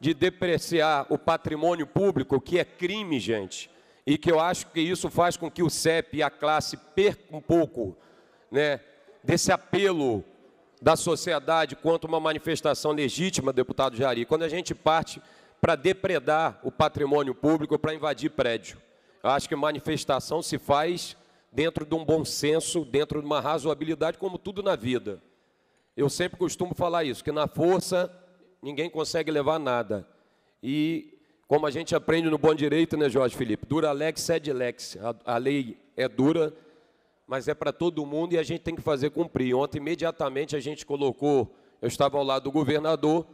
de depreciar o patrimônio público, que é crime, gente, e que eu acho que isso faz com que o CEP e a classe percam um pouco né, desse apelo da sociedade quanto uma manifestação legítima, deputado Jari, quando a gente parte para depredar o patrimônio público, para invadir prédio. Eu acho que manifestação se faz dentro de um bom senso, dentro de uma razoabilidade, como tudo na vida. Eu sempre costumo falar isso, que na força ninguém consegue levar nada. E como a gente aprende no bom direito, né, Jorge Felipe? Dura lex, sed lex. A, a lei é dura, mas é para todo mundo e a gente tem que fazer cumprir. Ontem, imediatamente, a gente colocou, eu estava ao lado do governador,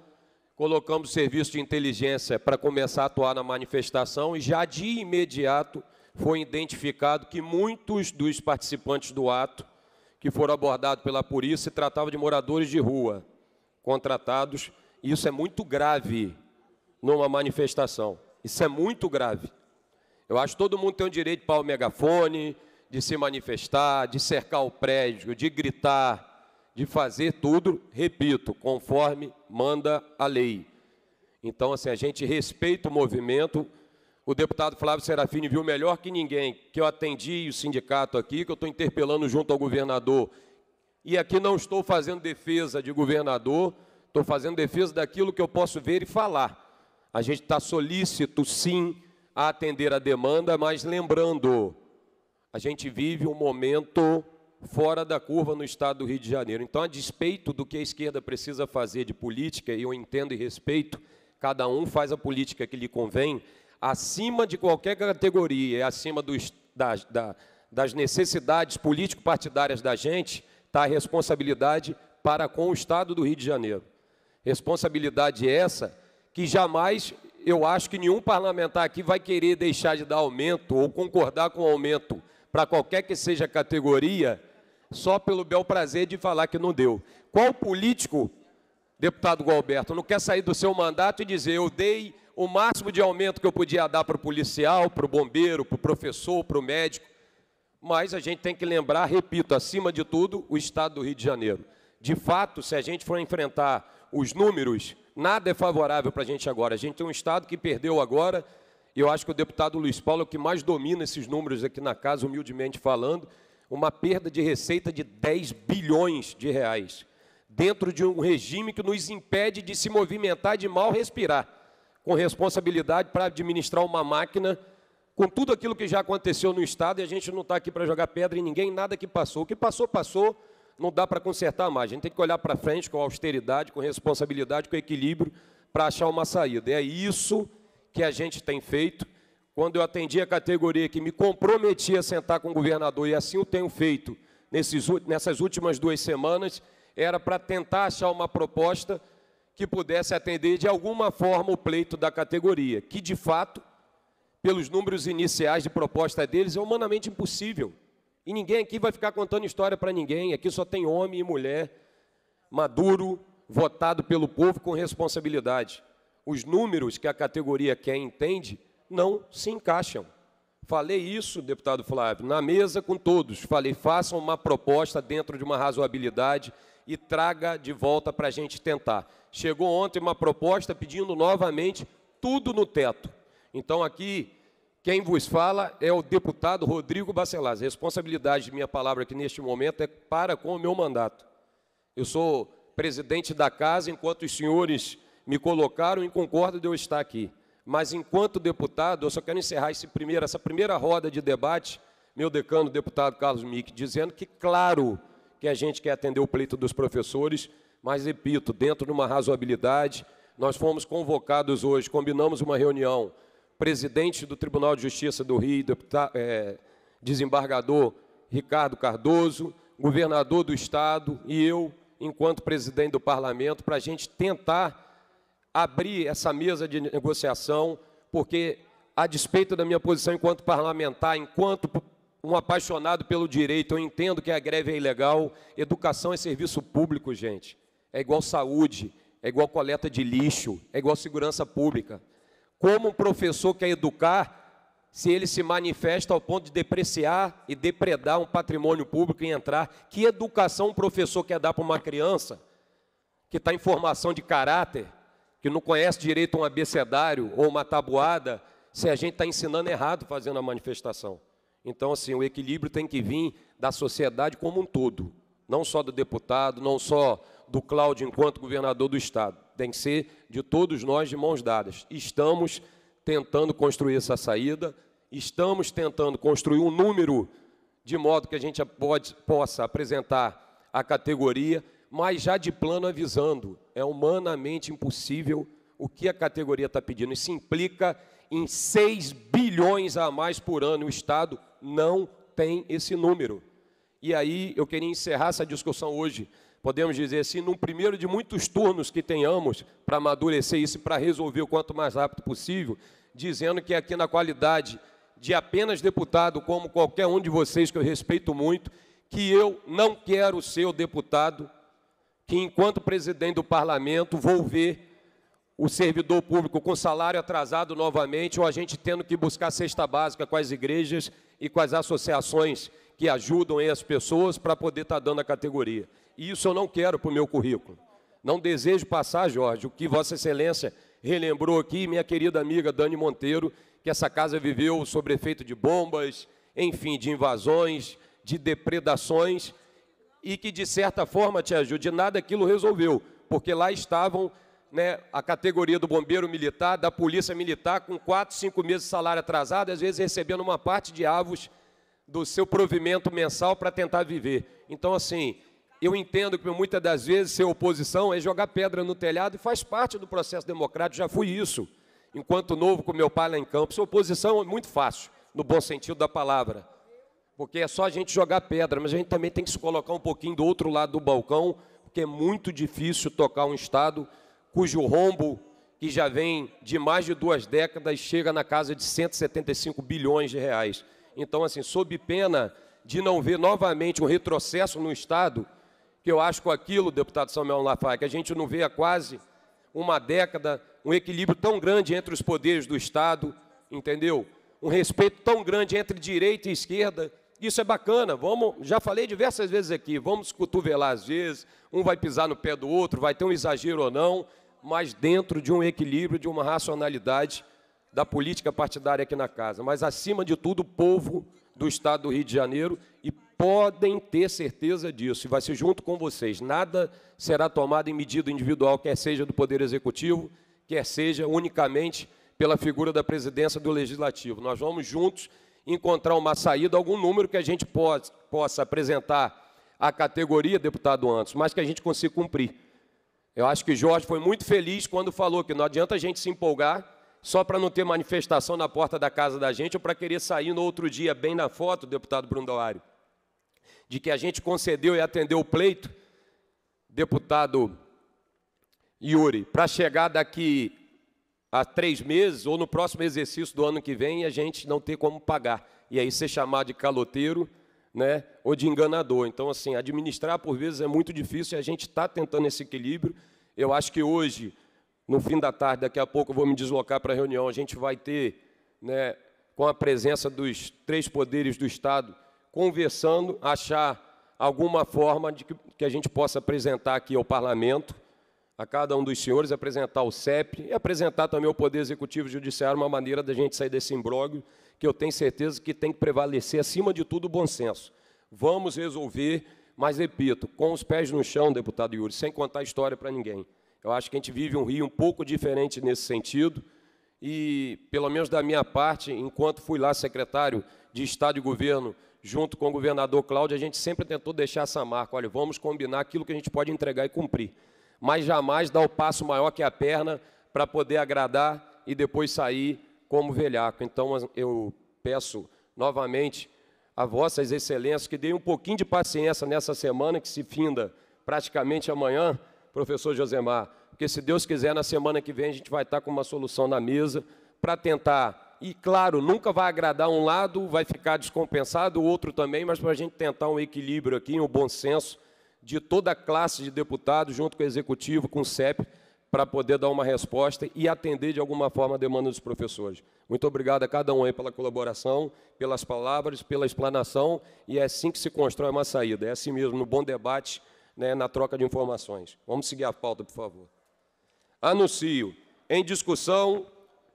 colocamos o serviço de inteligência para começar a atuar na manifestação e já de imediato foi identificado que muitos dos participantes do ato que foram abordados pela polícia se tratavam de moradores de rua contratados. Isso é muito grave numa manifestação. Isso é muito grave. Eu acho que todo mundo tem o direito de pau megafone, de se manifestar, de cercar o prédio, de gritar, de fazer tudo, repito, conforme manda a lei. Então, assim, a gente respeita o movimento, o deputado Flávio Serafini viu melhor que ninguém que eu atendi o sindicato aqui, que eu estou interpelando junto ao governador. E aqui não estou fazendo defesa de governador, estou fazendo defesa daquilo que eu posso ver e falar. A gente está solícito, sim, a atender a demanda, mas lembrando, a gente vive um momento fora da curva no estado do Rio de Janeiro. Então, a despeito do que a esquerda precisa fazer de política, e eu entendo e respeito, cada um faz a política que lhe convém, acima de qualquer categoria, é acima dos, das, das necessidades político-partidárias da gente, está a responsabilidade para com o Estado do Rio de Janeiro. Responsabilidade essa que jamais eu acho que nenhum parlamentar aqui vai querer deixar de dar aumento ou concordar com o aumento para qualquer que seja a categoria, só pelo bel prazer de falar que não deu. Qual político, deputado Gualberto, não quer sair do seu mandato e dizer eu dei o máximo de aumento que eu podia dar para o policial, para o bombeiro, para o professor, para o médico. Mas a gente tem que lembrar, repito, acima de tudo, o Estado do Rio de Janeiro. De fato, se a gente for enfrentar os números, nada é favorável para a gente agora. A gente tem um Estado que perdeu agora, e eu acho que o deputado Luiz Paulo é o que mais domina esses números aqui na casa, humildemente falando, uma perda de receita de 10 bilhões de reais, dentro de um regime que nos impede de se movimentar, de mal respirar com responsabilidade para administrar uma máquina, com tudo aquilo que já aconteceu no Estado, e a gente não está aqui para jogar pedra em ninguém, nada que passou. O que passou, passou, não dá para consertar mais. A gente tem que olhar para frente com austeridade, com responsabilidade, com equilíbrio, para achar uma saída. É isso que a gente tem feito. Quando eu atendi a categoria que me comprometi a sentar com o governador, e assim eu tenho feito nesses, nessas últimas duas semanas, era para tentar achar uma proposta que pudesse atender de alguma forma o pleito da categoria, que de fato, pelos números iniciais de proposta deles, é humanamente impossível. E ninguém aqui vai ficar contando história para ninguém, aqui só tem homem e mulher maduro, votado pelo povo com responsabilidade. Os números que a categoria quer entende não se encaixam. Falei isso, deputado Flávio, na mesa com todos. Falei, façam uma proposta dentro de uma razoabilidade e traga de volta para a gente tentar. Chegou ontem uma proposta pedindo novamente tudo no teto. Então, aqui, quem vos fala é o deputado Rodrigo Bacelas. A responsabilidade de minha palavra aqui neste momento é para com o meu mandato. Eu sou presidente da casa enquanto os senhores me colocaram e concordo de eu estar aqui. Mas, enquanto deputado, eu só quero encerrar primeiro, essa primeira roda de debate, meu decano, deputado Carlos Mick, dizendo que, claro, que a gente quer atender o pleito dos professores, mas repito, dentro de uma razoabilidade, nós fomos convocados hoje, combinamos uma reunião, presidente do Tribunal de Justiça do Rio, deputado, é, desembargador Ricardo Cardoso, governador do Estado e eu, enquanto presidente do parlamento, para a gente tentar abrir essa mesa de negociação, porque, a despeito da minha posição enquanto parlamentar, enquanto um apaixonado pelo direito, eu entendo que a greve é ilegal. Educação é serviço público, gente. É igual saúde, é igual coleta de lixo, é igual segurança pública. Como um professor quer educar se ele se manifesta ao ponto de depreciar e depredar um patrimônio público e entrar? Que educação um professor quer dar para uma criança que está em formação de caráter, que não conhece direito um abecedário ou uma tabuada, se a gente está ensinando errado fazendo a manifestação? Então, assim, o equilíbrio tem que vir da sociedade como um todo, não só do deputado, não só do Cláudio enquanto governador do Estado. Tem que ser de todos nós de mãos dadas. Estamos tentando construir essa saída, estamos tentando construir um número de modo que a gente pode, possa apresentar a categoria, mas já de plano avisando, é humanamente impossível o que a categoria está pedindo. Isso implica em 6 bilhões a mais por ano o Estado não tem esse número. E aí eu queria encerrar essa discussão hoje. Podemos dizer assim, num primeiro de muitos turnos que tenhamos para amadurecer isso e para resolver o quanto mais rápido possível, dizendo que aqui na qualidade de apenas deputado, como qualquer um de vocês que eu respeito muito, que eu não quero ser o deputado que, enquanto presidente do parlamento, vou ver o servidor público com salário atrasado novamente, ou a gente tendo que buscar cesta básica com as igrejas e com as associações que ajudam aí as pessoas para poder estar tá dando a categoria. E isso eu não quero para o meu currículo. Não desejo passar, Jorge, o que Vossa Excelência relembrou aqui, minha querida amiga Dani Monteiro, que essa casa viveu sob efeito de bombas, enfim, de invasões, de depredações, e que, de certa forma, te ajude, nada aquilo resolveu, porque lá estavam né, a categoria do bombeiro militar, da polícia militar, com quatro, cinco meses de salário atrasado, às vezes recebendo uma parte de avos do seu provimento mensal para tentar viver. Então, assim, eu entendo que muitas das vezes ser oposição é jogar pedra no telhado e faz parte do processo democrático, já fui isso. Enquanto novo com meu pai lá em Ser oposição é muito fácil, no bom sentido da palavra. Porque é só a gente jogar pedra, mas a gente também tem que se colocar um pouquinho do outro lado do balcão, porque é muito difícil tocar um Estado cujo rombo, que já vem de mais de duas décadas, chega na casa de 175 bilhões de reais. Então, assim, sob pena de não ver novamente um retrocesso no Estado, que eu acho com aquilo, deputado Samuel Lafay, que a gente não vê há quase uma década um equilíbrio tão grande entre os poderes do Estado, entendeu? Um respeito tão grande entre direita e esquerda. Isso é bacana, vamos, já falei diversas vezes aqui, vamos cotovelar às vezes, um vai pisar no pé do outro, vai ter um exagero ou não, mas dentro de um equilíbrio, de uma racionalidade da política partidária aqui na casa. Mas, acima de tudo, o povo do Estado do Rio de Janeiro e podem ter certeza disso. vai ser junto com vocês. Nada será tomado em medida individual, quer seja do Poder Executivo, quer seja unicamente pela figura da presidência do Legislativo. Nós vamos juntos encontrar uma saída, algum número que a gente possa apresentar à categoria, deputado Antos, mas que a gente consiga cumprir. Eu acho que Jorge foi muito feliz quando falou que não adianta a gente se empolgar só para não ter manifestação na porta da casa da gente ou para querer sair no outro dia, bem na foto, deputado Brundoário, de que a gente concedeu e atendeu o pleito, deputado Yuri, para chegar daqui a três meses ou no próximo exercício do ano que vem e a gente não ter como pagar. E aí ser chamado de caloteiro né, ou de enganador. Então, assim, administrar por vezes é muito difícil e a gente está tentando esse equilíbrio. Eu acho que hoje, no fim da tarde, daqui a pouco eu vou me deslocar para a reunião, a gente vai ter, né, com a presença dos três poderes do Estado, conversando, achar alguma forma de que, que a gente possa apresentar aqui ao Parlamento, a cada um dos senhores, apresentar o CEP e apresentar também ao Poder Executivo e Judiciário uma maneira da gente sair desse imbróglio que eu tenho certeza que tem que prevalecer, acima de tudo, o bom senso. Vamos resolver, mas repito, com os pés no chão, deputado Yuri, sem contar história para ninguém. Eu acho que a gente vive um Rio um pouco diferente nesse sentido, e, pelo menos da minha parte, enquanto fui lá secretário de Estado e Governo, junto com o governador Cláudio, a gente sempre tentou deixar essa marca. Olha, vamos combinar aquilo que a gente pode entregar e cumprir. Mas jamais dar o passo maior que a perna para poder agradar e depois sair como velhaco. Então eu peço novamente a vossas excelências que deem um pouquinho de paciência nessa semana que se finda praticamente amanhã, professor Josemar, porque se Deus quiser na semana que vem a gente vai estar com uma solução na mesa para tentar e claro, nunca vai agradar um lado, vai ficar descompensado o outro também, mas para a gente tentar um equilíbrio aqui, um bom senso de toda a classe de deputados, junto com o executivo, com o CEP, para poder dar uma resposta e atender de alguma forma a demanda dos professores. Muito obrigado a cada um aí pela colaboração, pelas palavras, pela explanação, e é assim que se constrói uma saída, é assim mesmo, no bom debate, né, na troca de informações. Vamos seguir a pauta, por favor. Anuncio, em discussão,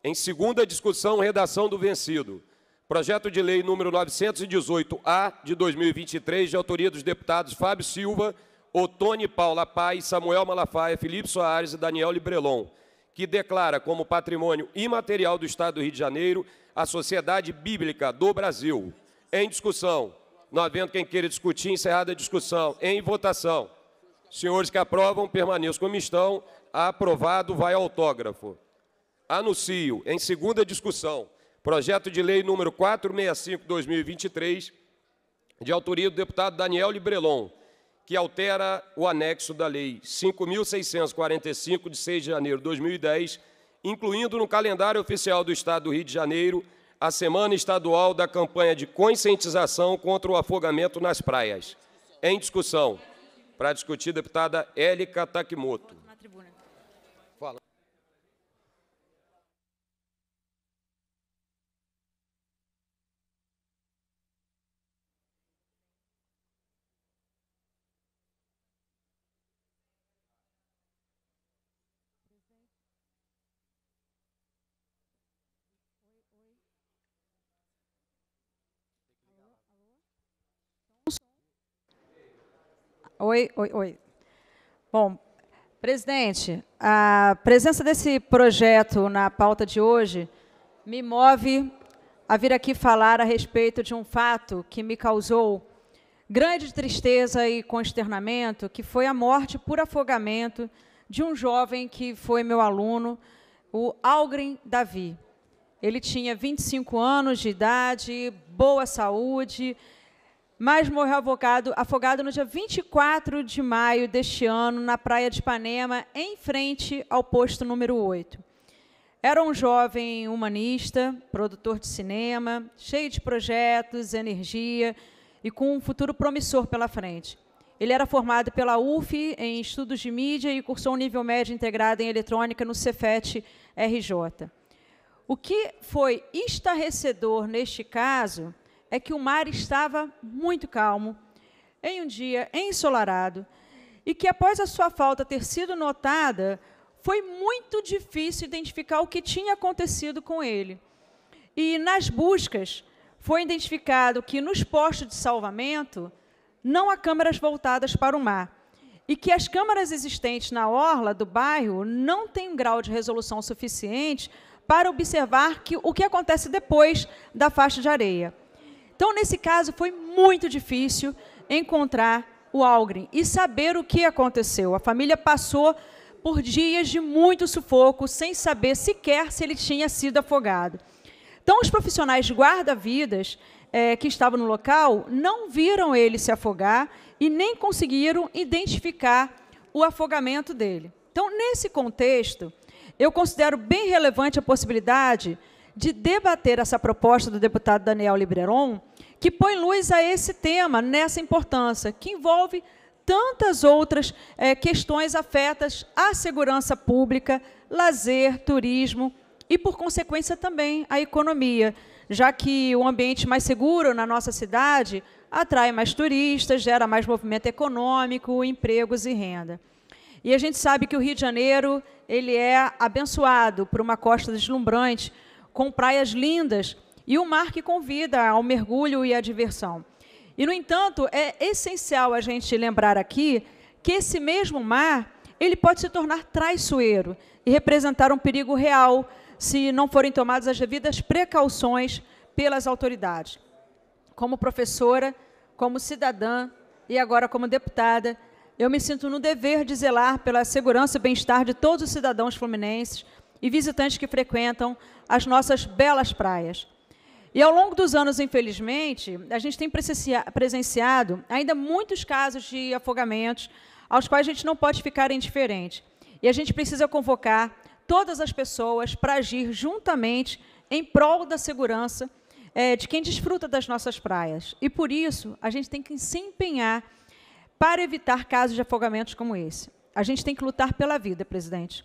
em segunda discussão, redação do vencido. Projeto de lei número 918-A de 2023, de autoria dos deputados Fábio Silva, Otone Paula Paz, Samuel Malafaia, Felipe Soares e Daniel Librelon, que declara como patrimônio imaterial do Estado do Rio de Janeiro a Sociedade Bíblica do Brasil. Em discussão. Não havendo quem queira discutir, encerrada a discussão. Em votação. Senhores que aprovam, permaneçam como estão. Aprovado, vai autógrafo. Anuncio, em segunda discussão, projeto de lei número 465-2023, de autoria do deputado Daniel Librelon que altera o anexo da Lei 5.645, de 6 de janeiro de 2010, incluindo no calendário oficial do Estado do Rio de Janeiro a Semana Estadual da Campanha de Conscientização contra o Afogamento nas Praias. Em discussão, para discutir, deputada Élica Takimoto. Oi, oi, oi. Bom, presidente, a presença desse projeto na pauta de hoje me move a vir aqui falar a respeito de um fato que me causou grande tristeza e consternamento, que foi a morte por afogamento de um jovem que foi meu aluno, o Algren Davi. Ele tinha 25 anos de idade, boa saúde, mas morreu afogado, afogado no dia 24 de maio deste ano, na praia de Ipanema, em frente ao posto número 8. Era um jovem humanista, produtor de cinema, cheio de projetos, energia e com um futuro promissor pela frente. Ele era formado pela UF em estudos de mídia e cursou um nível médio integrado em eletrônica no Cefet RJ. O que foi estarrecedor neste caso é que o mar estava muito calmo, em um dia ensolarado, e que após a sua falta ter sido notada, foi muito difícil identificar o que tinha acontecido com ele. E nas buscas, foi identificado que nos postos de salvamento não há câmaras voltadas para o mar e que as câmaras existentes na orla do bairro não têm um grau de resolução suficiente para observar que, o que acontece depois da faixa de areia. Então, nesse caso, foi muito difícil encontrar o Algren e saber o que aconteceu. A família passou por dias de muito sufoco, sem saber sequer se ele tinha sido afogado. Então, os profissionais guarda-vidas é, que estavam no local não viram ele se afogar e nem conseguiram identificar o afogamento dele. Então, nesse contexto, eu considero bem relevante a possibilidade de debater essa proposta do deputado Daniel Libreron, que põe luz a esse tema, nessa importância, que envolve tantas outras é, questões afetas à segurança pública, lazer, turismo e, por consequência, também à economia, já que o ambiente mais seguro na nossa cidade atrai mais turistas, gera mais movimento econômico, empregos e renda. E a gente sabe que o Rio de Janeiro ele é abençoado por uma costa deslumbrante, com praias lindas e o mar que convida ao mergulho e à diversão. E, no entanto, é essencial a gente lembrar aqui que esse mesmo mar ele pode se tornar traiçoeiro e representar um perigo real se não forem tomadas as devidas precauções pelas autoridades. Como professora, como cidadã e agora como deputada, eu me sinto no dever de zelar pela segurança e bem-estar de todos os cidadãos fluminenses e visitantes que frequentam as nossas belas praias. E ao longo dos anos, infelizmente, a gente tem presenciado ainda muitos casos de afogamentos aos quais a gente não pode ficar indiferente. E a gente precisa convocar todas as pessoas para agir juntamente em prol da segurança é, de quem desfruta das nossas praias. E por isso, a gente tem que se empenhar para evitar casos de afogamentos como esse. A gente tem que lutar pela vida, presidente.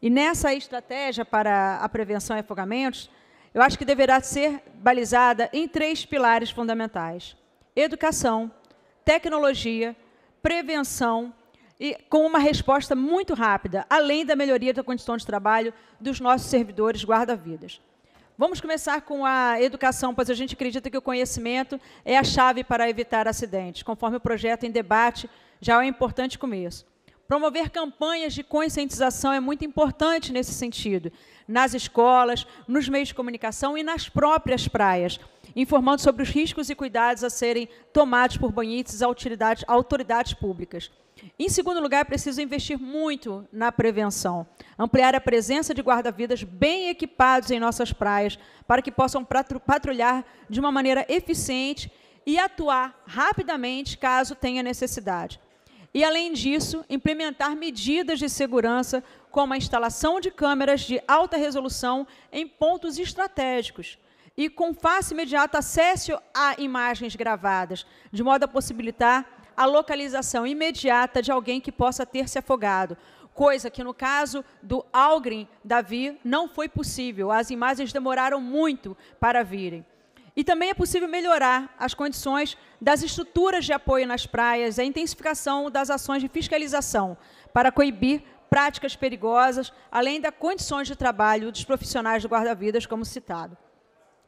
E nessa estratégia para a prevenção a afogamentos, eu acho que deverá ser balizada em três pilares fundamentais: educação, tecnologia, prevenção e com uma resposta muito rápida, além da melhoria da condição de trabalho dos nossos servidores guarda-vidas. Vamos começar com a educação, pois a gente acredita que o conhecimento é a chave para evitar acidentes, conforme o projeto em debate já é um importante começo. Promover campanhas de conscientização é muito importante nesse sentido, nas escolas, nos meios de comunicação e nas próprias praias, informando sobre os riscos e cuidados a serem tomados por banhistas e autoridades, autoridades públicas. Em segundo lugar, é preciso investir muito na prevenção, ampliar a presença de guarda-vidas bem equipados em nossas praias, para que possam patrulhar de uma maneira eficiente e atuar rapidamente caso tenha necessidade e, além disso, implementar medidas de segurança, como a instalação de câmeras de alta resolução em pontos estratégicos e com face imediata acesso a imagens gravadas, de modo a possibilitar a localização imediata de alguém que possa ter se afogado, coisa que no caso do Algrim Davi não foi possível. As imagens demoraram muito para virem. E também é possível melhorar as condições das estruturas de apoio nas praias, a intensificação das ações de fiscalização para coibir práticas perigosas, além das condições de trabalho dos profissionais do guarda-vidas, como citado.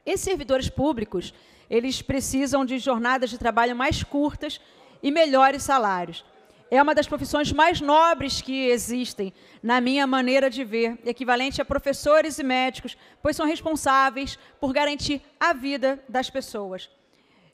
Esses servidores públicos, eles precisam de jornadas de trabalho mais curtas e melhores salários é uma das profissões mais nobres que existem, na minha maneira de ver, equivalente a professores e médicos, pois são responsáveis por garantir a vida das pessoas.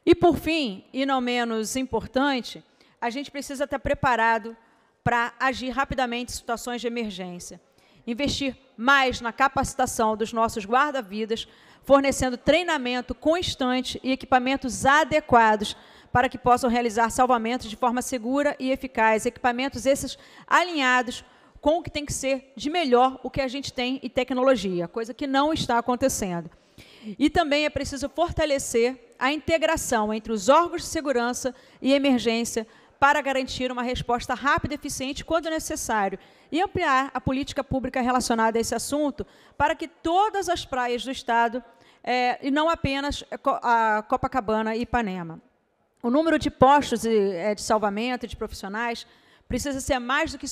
E por fim, e não menos importante, a gente precisa estar preparado para agir rapidamente em situações de emergência. Investir mais na capacitação dos nossos guarda-vidas, fornecendo treinamento constante e equipamentos adequados para que possam realizar salvamentos de forma segura e eficaz. Equipamentos esses alinhados com o que tem que ser de melhor o que a gente tem e tecnologia, coisa que não está acontecendo. E também é preciso fortalecer a integração entre os órgãos de segurança e emergência para garantir uma resposta rápida e eficiente quando necessário e ampliar a política pública relacionada a esse assunto para que todas as praias do Estado, é, e não apenas eh, a Copacabana e Ipanema. O número de postos de, eh, de salvamento de profissionais precisa ser mais do que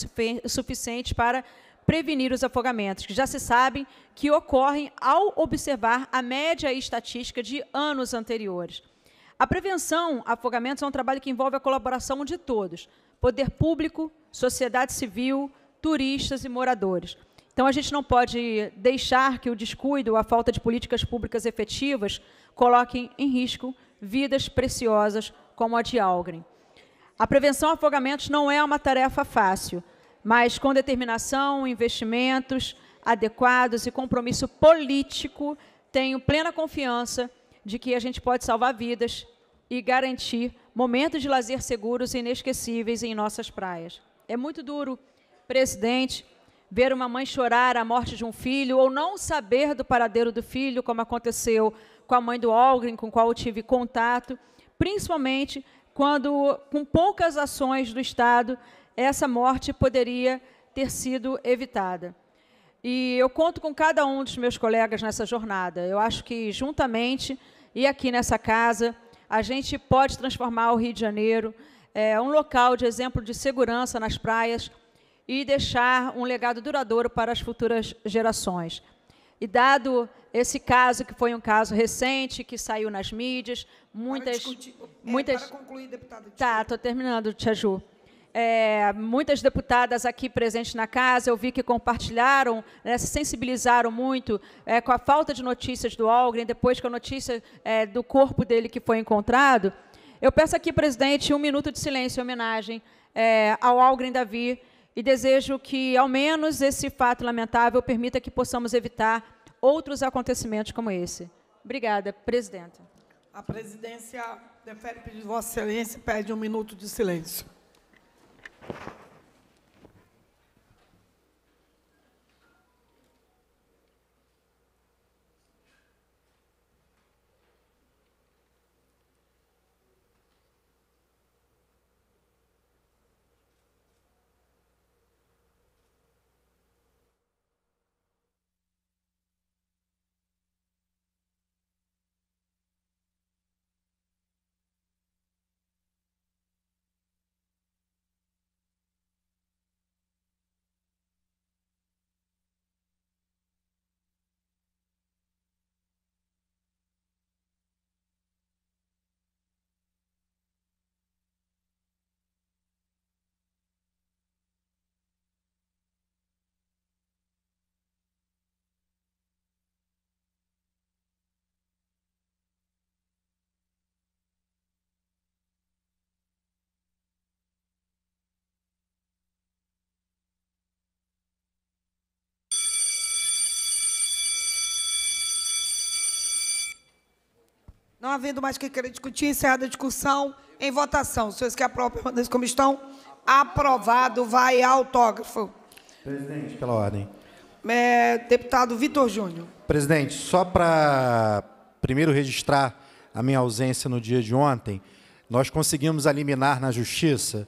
suficiente para prevenir os afogamentos, que já se sabe que ocorrem ao observar a média estatística de anos anteriores. A prevenção a afogamentos é um trabalho que envolve a colaboração de todos, poder público, sociedade civil, turistas e moradores. Então, a gente não pode deixar que o descuido ou a falta de políticas públicas efetivas coloquem em risco vidas preciosas como a de Algren. A prevenção a afogamentos não é uma tarefa fácil, mas com determinação, investimentos adequados e compromisso político, tenho plena confiança de que a gente pode salvar vidas e garantir momentos de lazer seguros e inesquecíveis em nossas praias. É muito duro, presidente, ver uma mãe chorar a morte de um filho ou não saber do paradeiro do filho, como aconteceu com a mãe do Algren, com qual eu tive contato principalmente quando, com poucas ações do Estado, essa morte poderia ter sido evitada. E eu conto com cada um dos meus colegas nessa jornada. Eu acho que, juntamente e aqui nessa casa, a gente pode transformar o Rio de Janeiro é, um local de exemplo de segurança nas praias e deixar um legado duradouro para as futuras gerações. E dado esse caso, que foi um caso recente, que saiu nas mídias, muitas. Para, é, muitas, para concluir, deputada. Tá, estou terminando, Tia Ju. É, muitas deputadas aqui presentes na casa, eu vi que compartilharam, né, se sensibilizaram muito é, com a falta de notícias do Algren, depois com a notícia é, do corpo dele que foi encontrado. Eu peço aqui, presidente, um minuto de silêncio em homenagem é, ao Algren Davi, e desejo que, ao menos, esse fato lamentável permita que possamos evitar outros acontecimentos como esse. Obrigada, presidenta. A presidência defere o de Vossa Excelência pede um minuto de silêncio. Não havendo mais que querer discutir, encerrada a discussão em votação. Os senhores que aprovam como estão. Aprovado. Vai autógrafo. Presidente, pela ordem. É, deputado Vitor Júnior. Presidente, só para primeiro registrar a minha ausência no dia de ontem, nós conseguimos eliminar na Justiça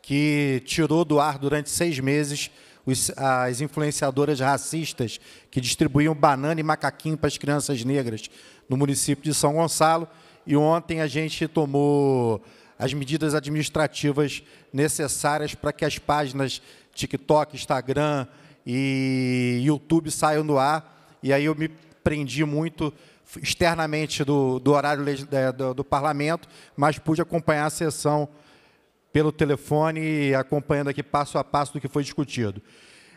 que tirou do ar durante seis meses os, as influenciadoras racistas que distribuíam banana e macaquinho para as crianças negras no município de São Gonçalo. E ontem a gente tomou as medidas administrativas necessárias para que as páginas TikTok, Instagram e YouTube saiam do ar. E aí eu me prendi muito externamente do, do horário eh, do, do parlamento, mas pude acompanhar a sessão pelo telefone, acompanhando aqui passo a passo do que foi discutido.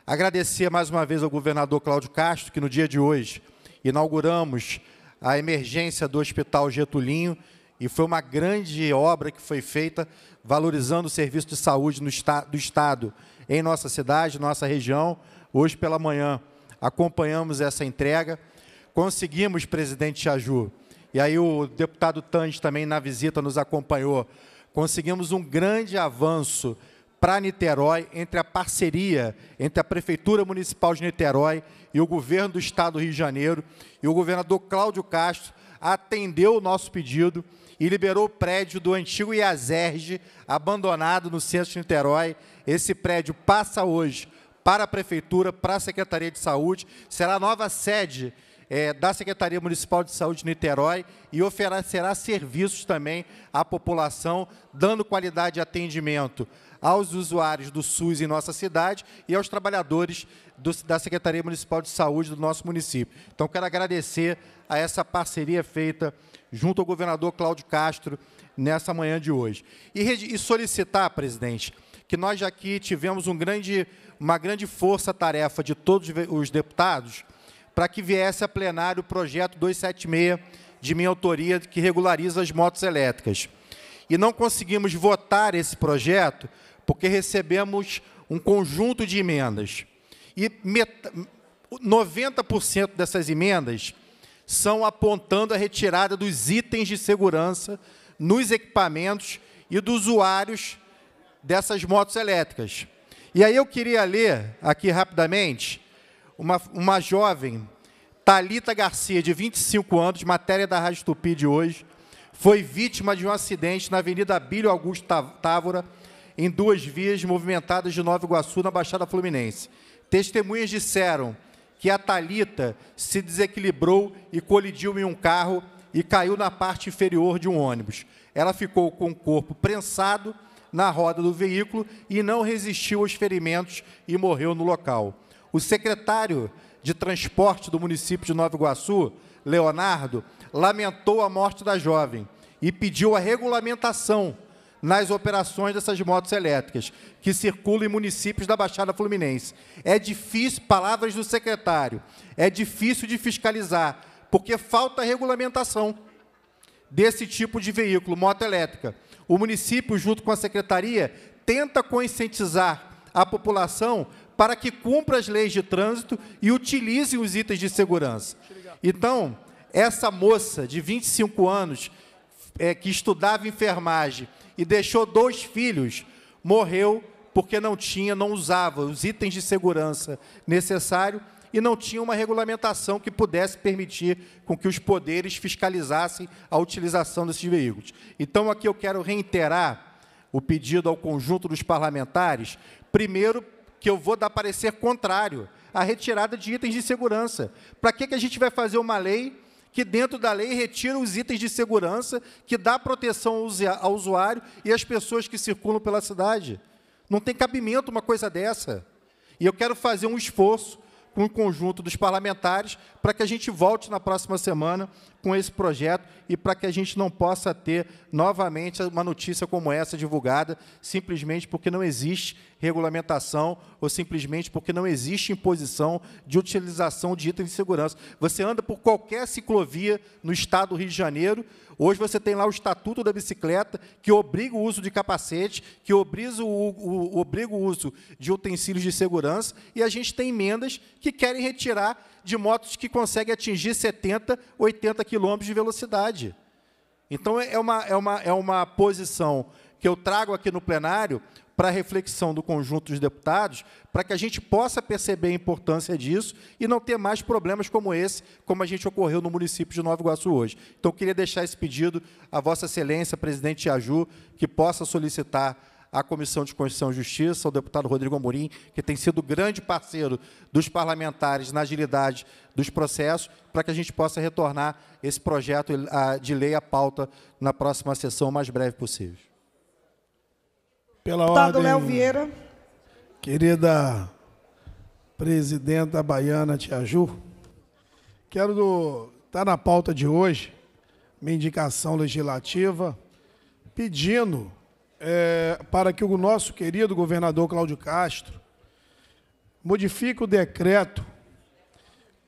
Agradecer mais uma vez ao governador Cláudio Castro, que no dia de hoje inauguramos a emergência do Hospital Getulinho, e foi uma grande obra que foi feita, valorizando o serviço de saúde do Estado em nossa cidade, nossa região. Hoje pela manhã acompanhamos essa entrega. Conseguimos, presidente Chaju, e aí o deputado Tange também na visita nos acompanhou conseguimos um grande avanço para Niterói entre a parceria entre a Prefeitura Municipal de Niterói e o governo do Estado do Rio de Janeiro. E o governador Cláudio Castro atendeu o nosso pedido e liberou o prédio do antigo IASERG, abandonado no centro de Niterói. Esse prédio passa hoje para a Prefeitura, para a Secretaria de Saúde, será a nova sede é, da Secretaria Municipal de Saúde de Niterói e oferecerá serviços também à população, dando qualidade de atendimento aos usuários do SUS em nossa cidade e aos trabalhadores do, da Secretaria Municipal de Saúde do nosso município. Então, quero agradecer a essa parceria feita junto ao governador Cláudio Castro nessa manhã de hoje. E, e solicitar, presidente, que nós aqui tivemos um grande, uma grande força-tarefa de todos os deputados para que viesse a plenário o projeto 276 de minha autoria que regulariza as motos elétricas. E não conseguimos votar esse projeto porque recebemos um conjunto de emendas. E 90% dessas emendas são apontando a retirada dos itens de segurança nos equipamentos e dos usuários dessas motos elétricas. E aí eu queria ler aqui rapidamente uma, uma jovem, Talita Garcia, de 25 anos, matéria da Rádio Tupi de hoje, foi vítima de um acidente na Avenida Abílio Augusto tá, Távora, em duas vias movimentadas de Nova Iguaçu, na Baixada Fluminense. Testemunhas disseram que a Talita se desequilibrou e colidiu em um carro e caiu na parte inferior de um ônibus. Ela ficou com o corpo prensado na roda do veículo e não resistiu aos ferimentos e morreu no local. O secretário de Transporte do município de Nova Iguaçu, Leonardo, lamentou a morte da jovem e pediu a regulamentação nas operações dessas motos elétricas que circulam em municípios da Baixada Fluminense. É difícil, palavras do secretário, é difícil de fiscalizar, porque falta regulamentação desse tipo de veículo, moto elétrica. O município, junto com a secretaria, tenta conscientizar a população para que cumpra as leis de trânsito e utilize os itens de segurança. Então, essa moça de 25 anos, é, que estudava enfermagem e deixou dois filhos, morreu porque não tinha, não usava os itens de segurança necessários e não tinha uma regulamentação que pudesse permitir com que os poderes fiscalizassem a utilização desses veículos. Então, aqui eu quero reiterar o pedido ao conjunto dos parlamentares, primeiro que eu vou dar parecer contrário à retirada de itens de segurança. Para que, que a gente vai fazer uma lei que, dentro da lei, retira os itens de segurança, que dá proteção ao usuário e às pessoas que circulam pela cidade? Não tem cabimento uma coisa dessa. E eu quero fazer um esforço com o conjunto dos parlamentares para que a gente volte na próxima semana com esse projeto e para que a gente não possa ter novamente uma notícia como essa divulgada, simplesmente porque não existe regulamentação ou simplesmente porque não existe imposição de utilização de itens de segurança. Você anda por qualquer ciclovia no estado do Rio de Janeiro, hoje você tem lá o Estatuto da Bicicleta, que obriga o uso de capacete, que obriga o, o, obriga o uso de utensílios de segurança, e a gente tem emendas que querem retirar de motos que conseguem atingir 70, 80 quilômetros de velocidade. Então, é, é uma, é, uma, é uma posição que eu trago aqui no plenário para reflexão do conjunto dos deputados, para que a gente possa perceber a importância disso e não ter mais problemas como esse, como a gente ocorreu no município de Nova Iguaçu hoje. Então, queria deixar esse pedido à Vossa Excelência, presidente Jaju, que possa solicitar à Comissão de Constituição e Justiça, ao deputado Rodrigo Amorim, que tem sido grande parceiro dos parlamentares na agilidade dos processos, para que a gente possa retornar esse projeto eh, de lei à pauta na próxima sessão, o mais breve possível. Pela deputado ordem, Léo Vieira. Querida presidenta baiana Tia Ju, quero do, tá na pauta de hoje minha indicação legislativa pedindo é, para que o nosso querido governador Cláudio Castro modifique o decreto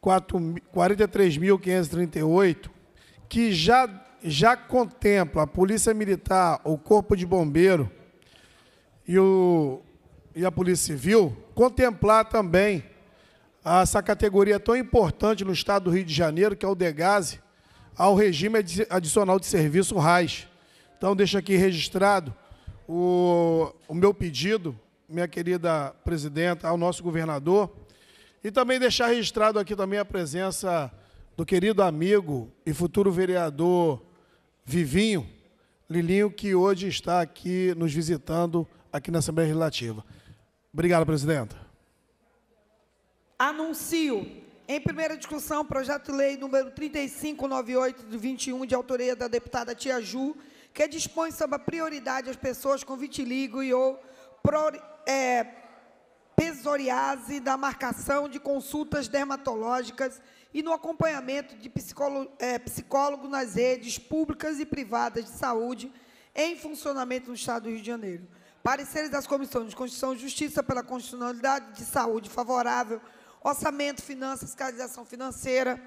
43.538, que já, já contempla a Polícia Militar, o Corpo de Bombeiro e, o, e a Polícia Civil, contemplar também essa categoria tão importante no estado do Rio de Janeiro, que é o DEGASE, ao regime adicional de serviço RAIS. Então, deixo aqui registrado o, o meu pedido, minha querida presidenta, ao nosso governador, e também deixar registrado aqui também a presença do querido amigo e futuro vereador Vivinho, Lilinho, que hoje está aqui nos visitando aqui na Assembleia Legislativa. Obrigado, presidenta. Anuncio em primeira discussão, projeto de lei número 3598 de 21, de autoria da deputada Tia Ju, que dispõe sobre a prioridade às pessoas com vitiligo e ou pro, é, psoriase da marcação de consultas dermatológicas e no acompanhamento de psicólogo, é, psicólogo nas redes públicas e privadas de saúde em funcionamento no Estado do Rio de Janeiro. Pareceres das Comissões de Constituição e Justiça pela Constitucionalidade de Saúde Favorável, Orçamento, Finanças, Fiscalização Financeira,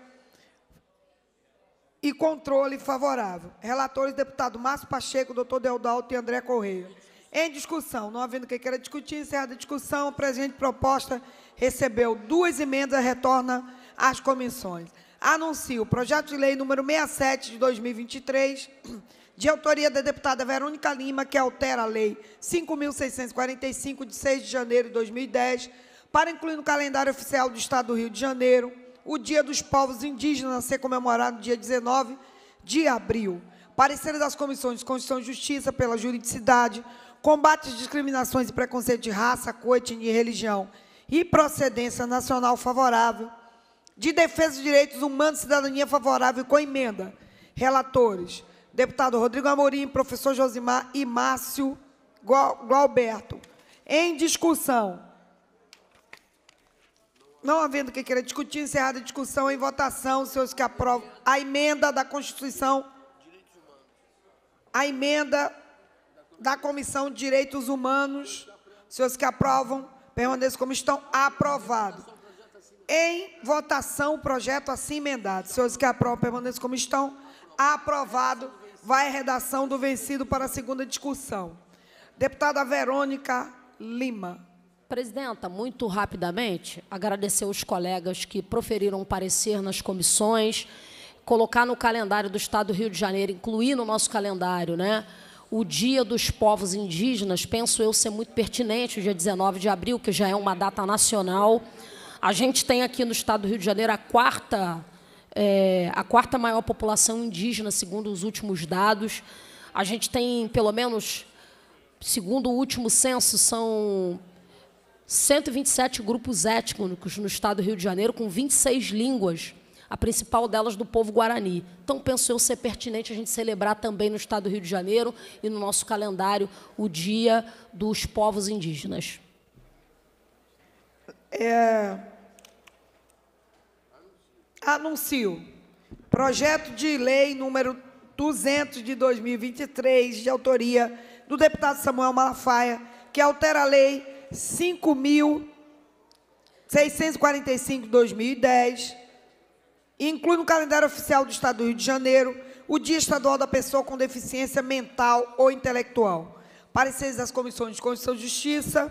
e controle favorável. Relatores, deputado Márcio Pacheco, doutor Deodalto e André Correia. Em discussão, não havendo quem queira discutir, encerrada a discussão, o presidente proposta recebeu duas emendas, retorna às comissões. Anuncio o projeto de lei número 67 de 2023, de autoria da deputada Verônica Lima, que altera a lei 5.645, de 6 de janeiro de 2010, para incluir no calendário oficial do Estado do Rio de Janeiro o Dia dos Povos Indígenas a ser comemorado no dia 19 de abril. Pareceres das comissões de Constituição e Justiça pela juridicidade, combate às discriminações e preconceito de raça, cor, etnia e religião e procedência nacional favorável, de defesa dos direitos humanos e cidadania favorável com emenda. Relatores, deputado Rodrigo Amorim, professor Josimar e Márcio Gualberto. Em discussão, não havendo que queira discutir, encerrada a discussão em votação, senhores que aprovam a emenda da Constituição, a emenda da Comissão de Direitos Humanos, senhores que aprovam, permaneçam como estão, aprovado. Em votação, o projeto assim emendado. Senhores que aprovam, permaneçam como estão, aprovado. Vai a redação do vencido para a segunda discussão. Deputada Verônica Lima. Presidenta, muito rapidamente, agradecer os colegas que proferiram parecer nas comissões, colocar no calendário do Estado do Rio de Janeiro, incluir no nosso calendário, né? O Dia dos Povos Indígenas, penso eu ser muito pertinente, o dia 19 de abril, que já é uma data nacional. A gente tem aqui no Estado do Rio de Janeiro a quarta, é, a quarta maior população indígena, segundo os últimos dados. A gente tem, pelo menos, segundo o último censo, são 127 grupos étnicos no estado do Rio de Janeiro, com 26 línguas, a principal delas do povo guarani. Então, penso eu ser pertinente a gente celebrar também no estado do Rio de Janeiro e no nosso calendário o Dia dos Povos Indígenas. É... Anuncio. Projeto de lei número 200 de 2023, de autoria do deputado Samuel Malafaia, que altera a lei 5.645 2010. Inclui no calendário oficial do Estado do Rio de Janeiro o Dia Estadual da Pessoa com Deficiência Mental ou Intelectual. Pareceres das Comissões de Constituição e Justiça,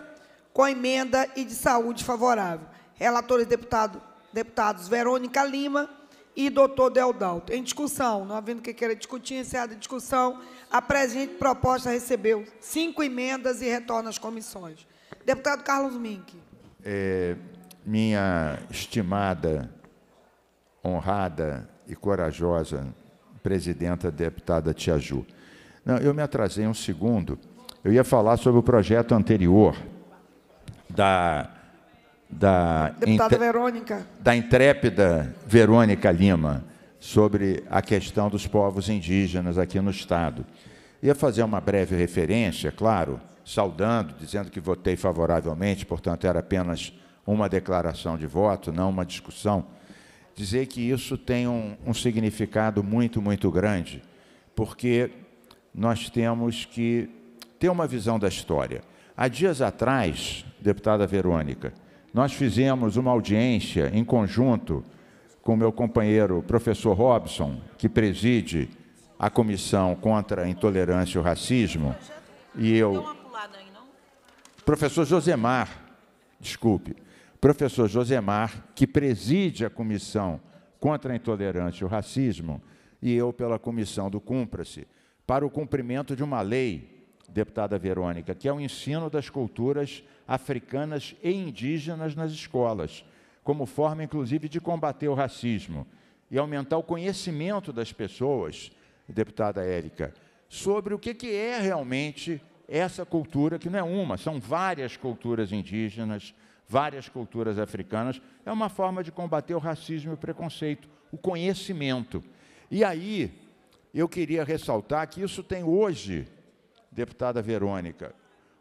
com emenda e de saúde favorável. Relatores deputado, deputados Verônica Lima e doutor Dalto Em discussão, não havendo que queira discutir, encerrada a discussão, a presente proposta recebeu cinco emendas e retorna às comissões. Deputado Carlos Mink. É, minha estimada, honrada e corajosa presidenta deputada Tia Ju. Não, eu me atrasei um segundo. Eu ia falar sobre o projeto anterior da da deputada Verônica da intrépida Verônica Lima sobre a questão dos povos indígenas aqui no estado. Ia fazer uma breve referência, claro, saudando, dizendo que votei favoravelmente, portanto era apenas uma declaração de voto, não uma discussão, dizer que isso tem um, um significado muito, muito grande, porque nós temos que ter uma visão da história. Há dias atrás, deputada Verônica, nós fizemos uma audiência em conjunto com meu companheiro professor Robson, que preside a comissão contra a intolerância e o racismo, e eu professor Josemar, desculpe, professor Josemar, que preside a comissão contra a intolerância e o racismo, e eu pela comissão do Cumpra-se, para o cumprimento de uma lei, deputada Verônica, que é o ensino das culturas africanas e indígenas nas escolas, como forma, inclusive, de combater o racismo e aumentar o conhecimento das pessoas, deputada Érica, sobre o que é realmente essa cultura, que não é uma, são várias culturas indígenas, várias culturas africanas, é uma forma de combater o racismo e o preconceito, o conhecimento. E aí, eu queria ressaltar que isso tem hoje, deputada Verônica,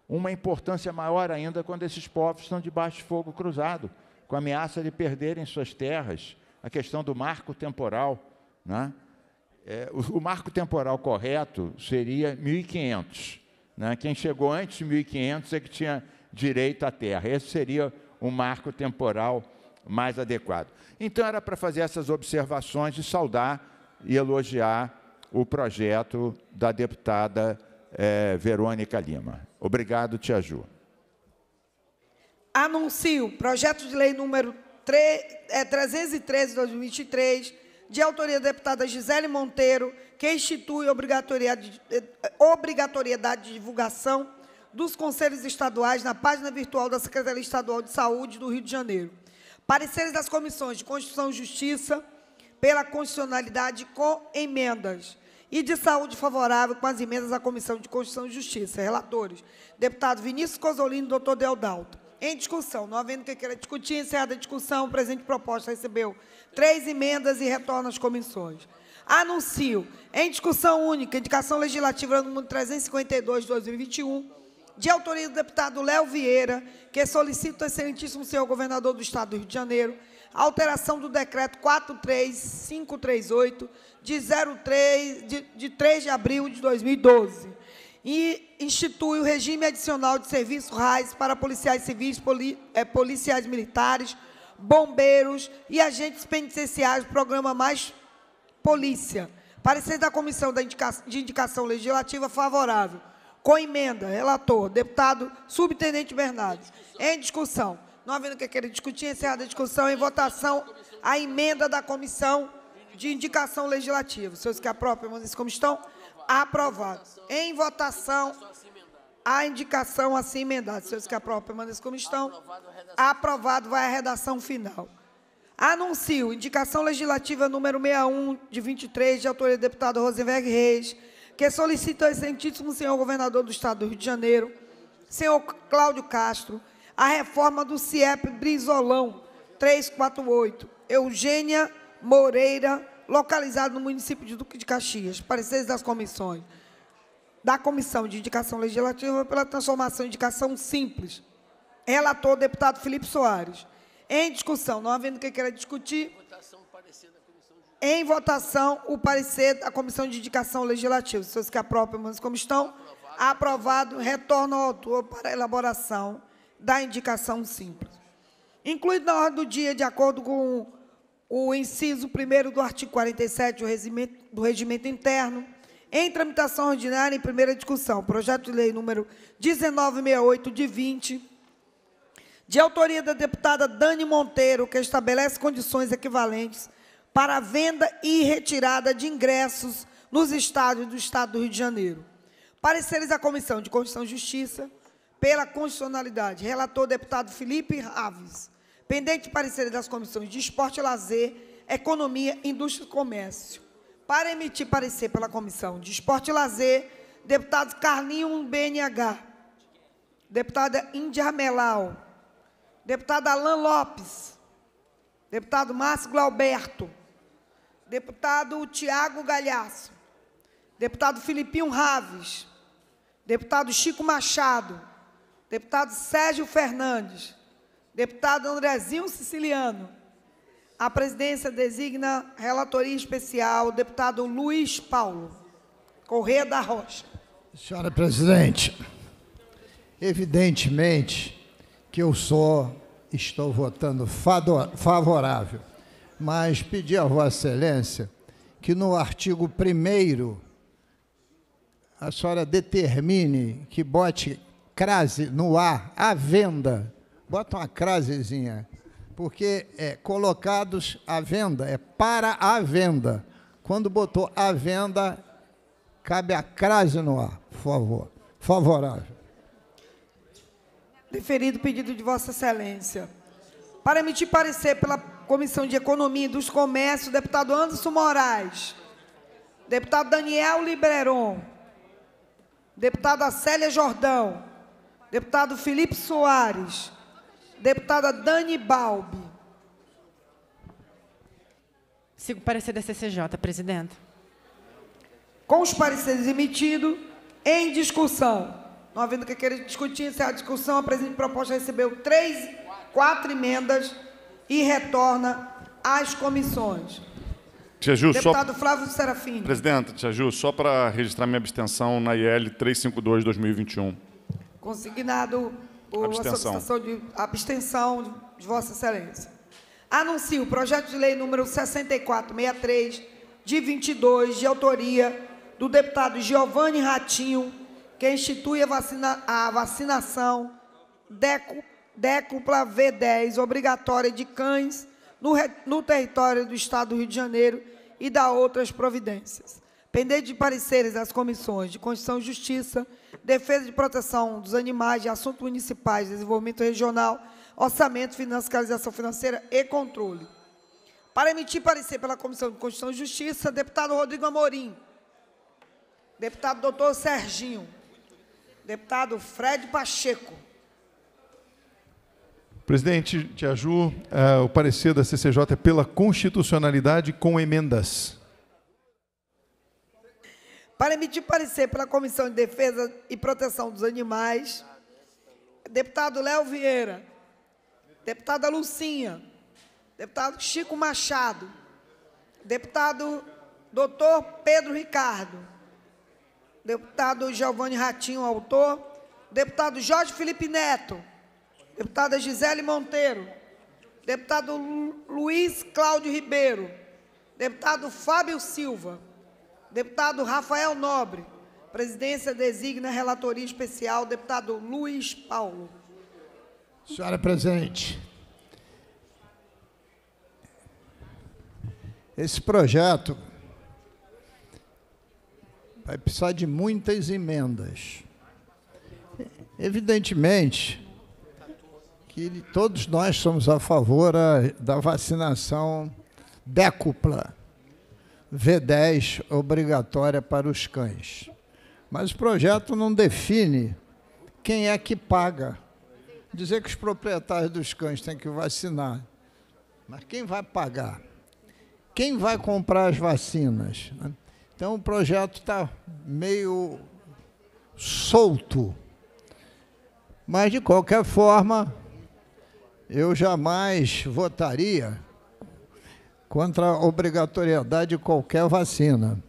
uma importância maior ainda quando esses povos estão debaixo de fogo cruzado, com a ameaça de perderem suas terras, a questão do marco temporal. Né? É, o, o marco temporal correto seria 1500. Né? Quem chegou antes de 1500 é que tinha direito à terra. Esse seria o um marco temporal mais adequado. Então, era para fazer essas observações de saudar e elogiar o projeto da deputada eh, Verônica Lima. Obrigado, Tia Ju. Anuncio projeto de lei número 3, é, 313 de 2023 de autoria da deputada Gisele Monteiro, que institui eh, obrigatoriedade de divulgação dos conselhos estaduais na página virtual da Secretaria Estadual de Saúde do Rio de Janeiro. Pareceres das comissões de Constituição e Justiça pela constitucionalidade com emendas e de saúde favorável com as emendas à Comissão de Constituição e Justiça. Relatores, deputado Vinícius Cozolino e doutor Deodalto em discussão. Não havendo que queira discutir, encerrada a discussão, o presente proposta recebeu três emendas e retorna às comissões. Anuncio, em discussão única, indicação legislativa número 352 de 2021, de autoria do deputado Léo Vieira, que solicita ao excelentíssimo senhor governador do Estado do Rio de Janeiro alteração do decreto 43538, de, 03, de, de 3 de abril de 2012, e institui o regime adicional de serviço RAIS para policiais civis, poli, é, policiais militares, bombeiros e agentes penitenciários, programa Mais Polícia. Parecer da Comissão de Indicação Legislativa favorável. Com emenda, relator, deputado subtenente Bernardo. Em discussão. Não havendo que querer discutir, encerrada a discussão. Em votação, a emenda da Comissão de Indicação Legislativa. Os senhores que aprovem, permaneçam como estão. Aprovado. Em votação, a indicação assim emendada. Senhores que aprovam, permaneçam como estão. Aprovado, vai a redação final. Anuncio indicação legislativa número 61, de 23, de autoria do deputado Rosenberg Reis, que solicita ao excelentíssimo senhor governador do Estado do Rio de Janeiro, senhor Cláudio Castro, a reforma do CIEP Brizolão 348. Eugênia Moreira localizado no município de Duque de Caxias, pareceres das comissões, da Comissão de Indicação Legislativa pela transformação indicação simples. Relator, deputado Felipe Soares. Em discussão, não havendo quem queira discutir. Em votação, o parecer da Comissão de Indicação Legislativa. Os senhores que aprovem, mas como estão? Aprovado. Aprovado. Retorno ao autor para a elaboração da indicação simples. Incluído na ordem do dia, de acordo com o inciso 1 do artigo 47 do regimento, do regimento interno, em tramitação ordinária em primeira discussão, projeto de lei número 1968 de 20, de autoria da deputada Dani Monteiro, que estabelece condições equivalentes para a venda e retirada de ingressos nos estádios do Estado do Rio de Janeiro. Pareceres à Comissão de Constituição e Justiça, pela constitucionalidade. Relator, deputado Felipe Raves pendente parecer das comissões de esporte e lazer, economia, indústria e comércio. Para emitir parecer pela comissão de esporte e lazer, deputado Carlinhos BNH, deputada Índia Melau, deputado Alain Lopes, deputado Márcio Glauberto, deputado Tiago Galhaço, deputado Filipinho Raves, deputado Chico Machado, deputado Sérgio Fernandes, Deputado Andrezinho Siciliano. A presidência designa relatoria especial o deputado Luiz Paulo Correia da Rocha. Senhora presidente, evidentemente que eu só estou votando favorável, mas pedi a Vossa Excelência que no artigo 1 a senhora determine que bote crase no ar à venda bota uma crasezinha, porque é colocados à venda, é para a venda. Quando botou à venda, cabe a crase no ar, por favor. Favorável. Deferido pedido de Vossa Excelência. Para emitir parecer pela Comissão de Economia e dos Comércios, deputado Anderson Moraes, deputado Daniel Liberon, deputada Célia Jordão, deputado Felipe Soares, Deputada Dani Balbi. Sigo o parecer da CCJ, presidenta. Com os pareceres emitidos, em discussão. Não havendo que querer discutir, encerra a discussão, a presente proposta recebeu três, quatro emendas e retorna às comissões. Tia Ju, Deputado só... Flávio Serafim. Presidenta, Tia Ju, só para registrar minha abstenção na IL 352-2021. Consignado uma abstenção. solicitação de abstenção de, Vossa Excelência. Anuncio o projeto de lei número 6463, de 22, de autoria do deputado Giovanni Ratinho, que institui a, vacina, a vacinação decu, V10 obrigatória de cães no, no território do Estado do Rio de Janeiro e da outras providências pendente de pareceres das comissões de Constituição e Justiça, Defesa de Proteção dos Animais, de Assuntos Municipais, Desenvolvimento Regional, Orçamento, Finanças, Fiscalização Financeira e Controle. Para emitir parecer pela Comissão de Constituição e Justiça, deputado Rodrigo Amorim. Deputado doutor Serginho. Deputado Fred Pacheco. Presidente Tiaju, uh, o parecer da CCJ é pela constitucionalidade com emendas para emitir parecer pela Comissão de Defesa e Proteção dos Animais, deputado Léo Vieira, deputada Lucinha, deputado Chico Machado, deputado doutor Pedro Ricardo, deputado Giovanni Ratinho, autor, deputado Jorge Felipe Neto, deputada Gisele Monteiro, deputado Luiz Cláudio Ribeiro, deputado Fábio Silva, Deputado Rafael Nobre. Presidência designa relatoria especial, deputado Luiz Paulo. Senhora presidente, esse projeto vai precisar de muitas emendas. Evidentemente que todos nós somos a favor da vacinação décupla V10 obrigatória para os cães. Mas o projeto não define quem é que paga. Dizer que os proprietários dos cães têm que vacinar. Mas quem vai pagar? Quem vai comprar as vacinas? Então o projeto está meio solto. Mas, de qualquer forma, eu jamais votaria contra a obrigatoriedade de qualquer vacina,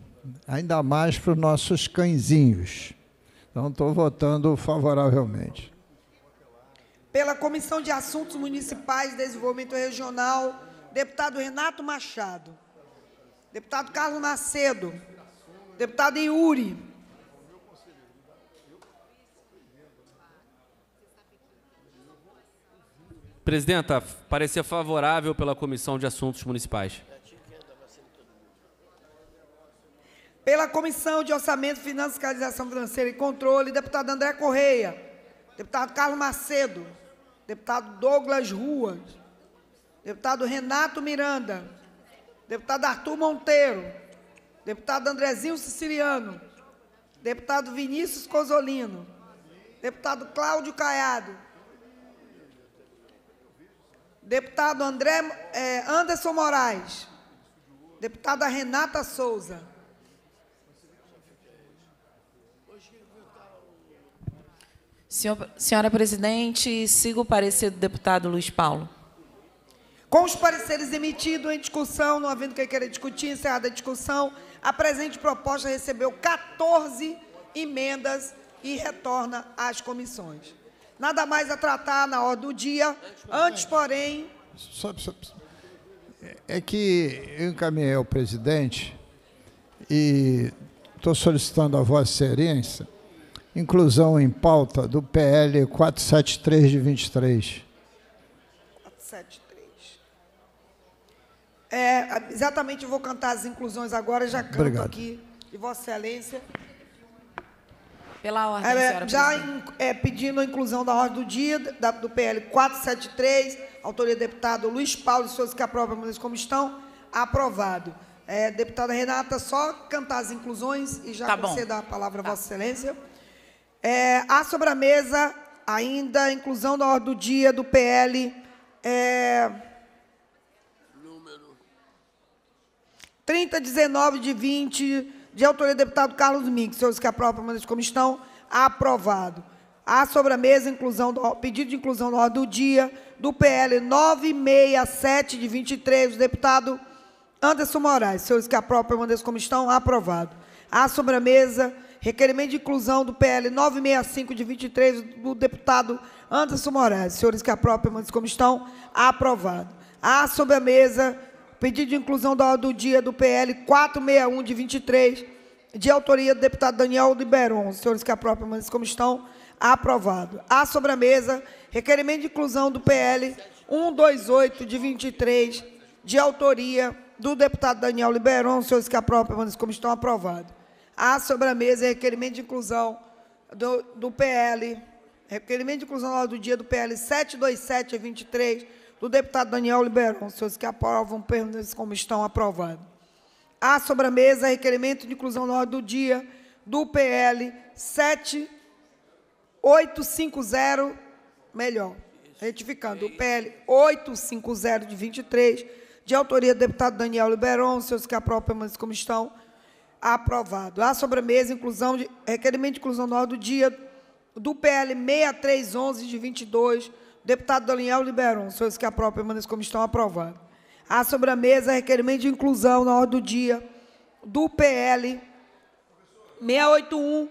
ainda mais para os nossos cãezinhos. Então, estou votando favoravelmente. Pela Comissão de Assuntos Municipais e Desenvolvimento Regional, deputado Renato Machado. Deputado Carlos Macedo. Deputado Iuri. Presidenta, parecer favorável pela Comissão de Assuntos Municipais. Pela Comissão de Orçamento, Finanças, Fiscalização Financeira e Controle, deputado André Correia, deputado Carlos Macedo, deputado Douglas Rua, deputado Renato Miranda, deputado Arthur Monteiro, deputado Andrezinho Siciliano, deputado Vinícius Cosolino, deputado Cláudio Caiado, Deputado André, é, Anderson Moraes. Deputada Renata Souza. Senhor, senhora presidente, sigo o parecer do deputado Luiz Paulo. Com os pareceres emitidos em discussão, não havendo quem queira discutir, encerrada a discussão, a presente proposta recebeu 14 emendas e retorna às comissões. Nada mais a tratar na hora do dia. Antes, porém. Só, só, é que eu encaminhei ao presidente e estou solicitando a Vossa Excelência inclusão em pauta do PL 473 de 23. 473. É, exatamente, eu vou cantar as inclusões agora, já canto Obrigado. aqui de Vossa Excelência. Pela ordem, senhora Já in, é, pedindo a inclusão da ordem do dia, da, do PL 473, autoria do deputado Luiz Paulo de Souza, que aprova a como estão, aprovado. É, deputada Renata, só cantar as inclusões e já tá conceder a palavra a tá. Vossa Excelência. É, há sobre a mesa ainda a inclusão da ordem do dia do PL. É, Número 3019 de 20 de autoria do deputado Carlos Mink. Senhores que aprovam, permaneçam como estão. Aprovado. Há mesa inclusão do, pedido de inclusão na ordem do dia do PL 967 de 23, do deputado Anderson Moraes. Senhores que aprovam, permaneçam como estão. Aprovado. Há mesa requerimento de inclusão do PL 965 de 23, do deputado Anderson Moraes. Senhores que aprovam, permaneçam como estão. Aprovado. Há mesa Pedido de inclusão da hora do dia do PL 461 de 23, de autoria do deputado Daniel Liberon. Senhores que aprovam, permaneçam como estão. Aprovado. Há sobre a mesa requerimento de inclusão do PL 128 de 23, de autoria do deputado Daniel Liberon. Senhores que aprovam, permaneçam como estão. Aprovado. Há sobre a mesa requerimento de inclusão do, do PL, requerimento de inclusão da hora do dia do PL 727 de 23, do deputado Daniel Liberon. Senhores que aprovam, permaneçam como estão aprovado. Há sobre a mesa requerimento de inclusão na ordem do dia do PL 7850, melhor, retificando, o PL 850 de 23, de autoria do deputado Daniel Liberon, senhores que aprovam, permaneçam como estão, aprovado. Há sobre a mesa inclusão de, requerimento de inclusão na ordem do dia do PL 6311 de 22, Deputado Daniel Liberon, os senhores que aprovam permaneçam como estão aprovados. Há sobre a mesa requerimento de inclusão na ordem do dia do PL 681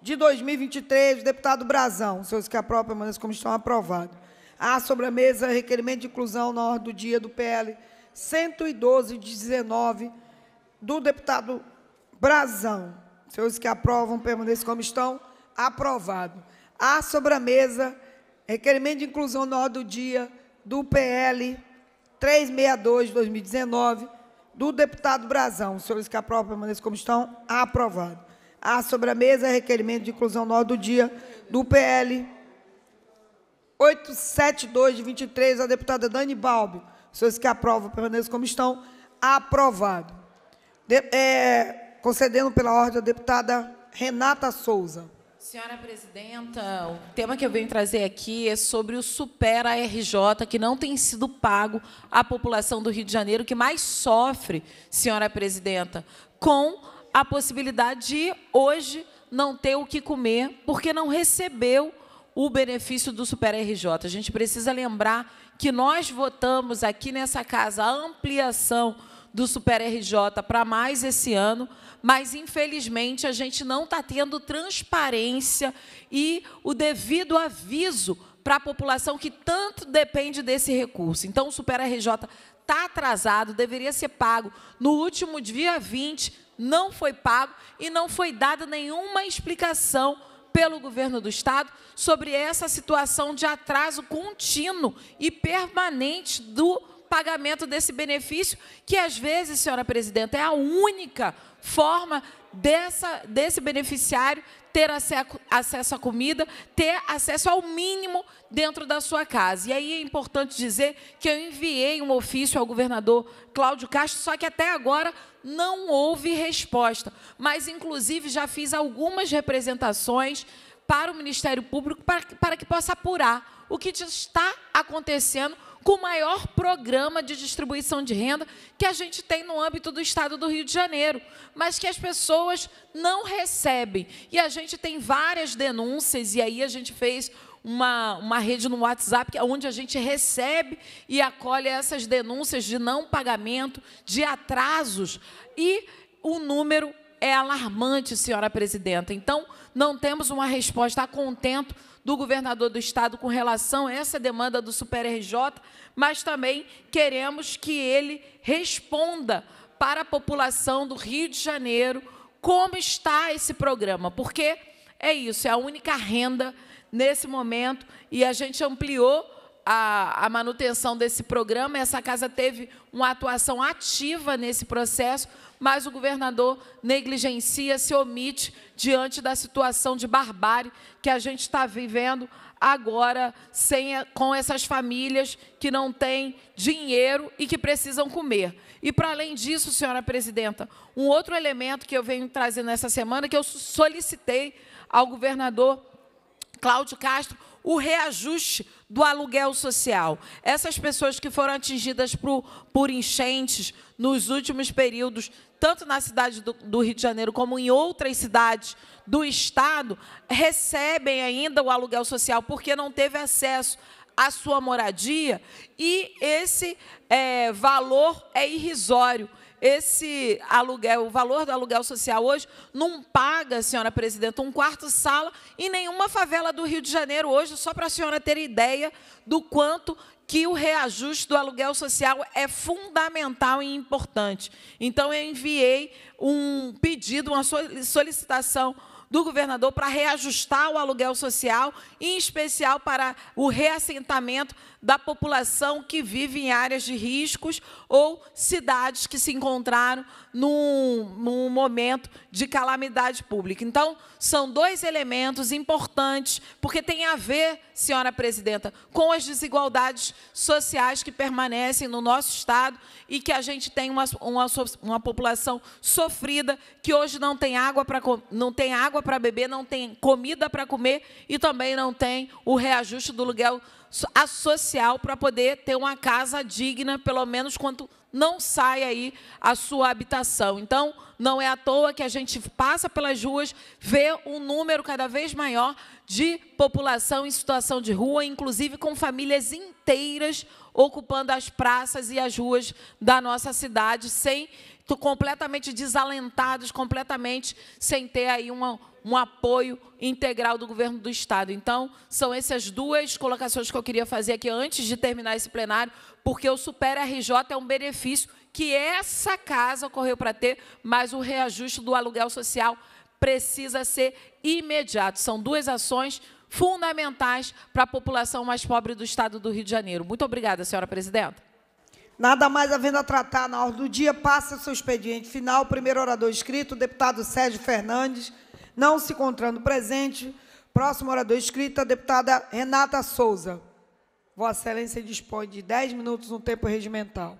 de 2023, deputado Brazão. Os senhores que aprovam permaneçam como estão aprovados. Há sobre a mesa requerimento de inclusão na ordem do dia do PL 112 de 19 do deputado Brazão. Os senhores que aprovam permaneçam como estão aprovado. Há sobre a mesa Requerimento de inclusão na ordem do dia do PL 362 de 2019 do deputado Brazão. Senhores que aprovam, permaneçam como estão. Aprovado. Há sobre a mesa requerimento de inclusão na ordem do dia do PL 872 de 23 da deputada Dani Balbi. Senhores que aprovam, permaneçam como estão. Aprovado. De, é, concedendo pela ordem a deputada Renata Souza. Senhora presidenta, o tema que eu venho trazer aqui é sobre o Supera RJ, que não tem sido pago à população do Rio de Janeiro, que mais sofre, senhora presidenta, com a possibilidade de hoje não ter o que comer, porque não recebeu o benefício do Super RJ. A gente precisa lembrar que nós votamos aqui nessa casa a ampliação do Super RJ para mais esse ano, mas infelizmente a gente não está tendo transparência e o devido aviso para a população que tanto depende desse recurso. Então, o Super RJ está atrasado, deveria ser pago no último dia 20, não foi pago e não foi dada nenhuma explicação pelo governo do Estado sobre essa situação de atraso contínuo e permanente do pagamento desse benefício, que às vezes, senhora presidenta, é a única forma dessa, desse beneficiário ter acesso à comida, ter acesso ao mínimo dentro da sua casa. E aí é importante dizer que eu enviei um ofício ao governador Cláudio Castro, só que até agora não houve resposta. Mas, inclusive, já fiz algumas representações para o Ministério Público para, para que possa apurar o que está acontecendo com o maior programa de distribuição de renda que a gente tem no âmbito do Estado do Rio de Janeiro, mas que as pessoas não recebem. E a gente tem várias denúncias, e aí a gente fez uma, uma rede no WhatsApp é onde a gente recebe e acolhe essas denúncias de não pagamento, de atrasos, e o número é alarmante, senhora presidenta. Então, não temos uma resposta a contento do governador do Estado com relação a essa demanda do Super-RJ, mas também queremos que ele responda para a população do Rio de Janeiro como está esse programa, porque é isso, é a única renda nesse momento e a gente ampliou a, a, manutenção desse programa. Essa casa teve uma atuação ativa nesse processo, mas o governador negligencia, se omite diante da situação de barbárie que a gente está vivendo agora sem, com essas famílias que não têm dinheiro e que precisam comer. E, para além disso, senhora presidenta, um outro elemento que eu venho trazendo essa semana, que eu solicitei ao governador Cláudio Castro, o reajuste do aluguel social. Essas pessoas que foram atingidas por, por enchentes nos últimos períodos, tanto na cidade do, do, Rio de Janeiro como em outras cidades do estado, recebem ainda o aluguel social porque não teve acesso à sua moradia e esse é, valor é irrisório esse aluguel, o valor do aluguel social hoje não paga, senhora presidenta, um quarto sala em nenhuma favela do Rio de Janeiro hoje, só para a senhora ter ideia do quanto que o reajuste do aluguel social é fundamental e importante. Então, eu enviei um pedido, uma solicitação do governador para reajustar o aluguel social, em especial para o reassentamento da população que vive em áreas de riscos ou cidades que se encontraram num, num momento de calamidade pública. Então, são dois elementos importantes, porque tem a ver, senhora presidenta, com as desigualdades sociais que permanecem no nosso Estado e que a gente tem uma, uma, uma população sofrida que hoje não tem água para não tem água para beber, não tem comida para comer e também não tem o reajuste do aluguel a social para poder ter uma casa digna, pelo menos quanto não sai aí a sua habitação. Então, não é à toa que a gente passa pelas ruas, vê um número cada vez maior de população em situação de rua, inclusive com famílias inteiras ocupando as praças e as ruas da nossa cidade, sem completamente desalentados, completamente sem ter aí uma, um apoio integral do governo do Estado. Então, são essas duas colocações que eu queria fazer aqui antes de terminar esse plenário, porque o Super RJ é um benefício que essa casa correu para ter, mas o reajuste do aluguel social precisa ser imediato. São duas ações fundamentais para a população mais pobre do Estado do Rio de Janeiro. Muito obrigada, senhora presidenta. Nada mais havendo a tratar na ordem do dia, passa o seu expediente final. Primeiro orador escrito, deputado Sérgio Fernandes, não se encontrando presente. Próximo orador escrito, a deputada Renata Souza. Vossa Excelência dispõe de 10 minutos no tempo regimental.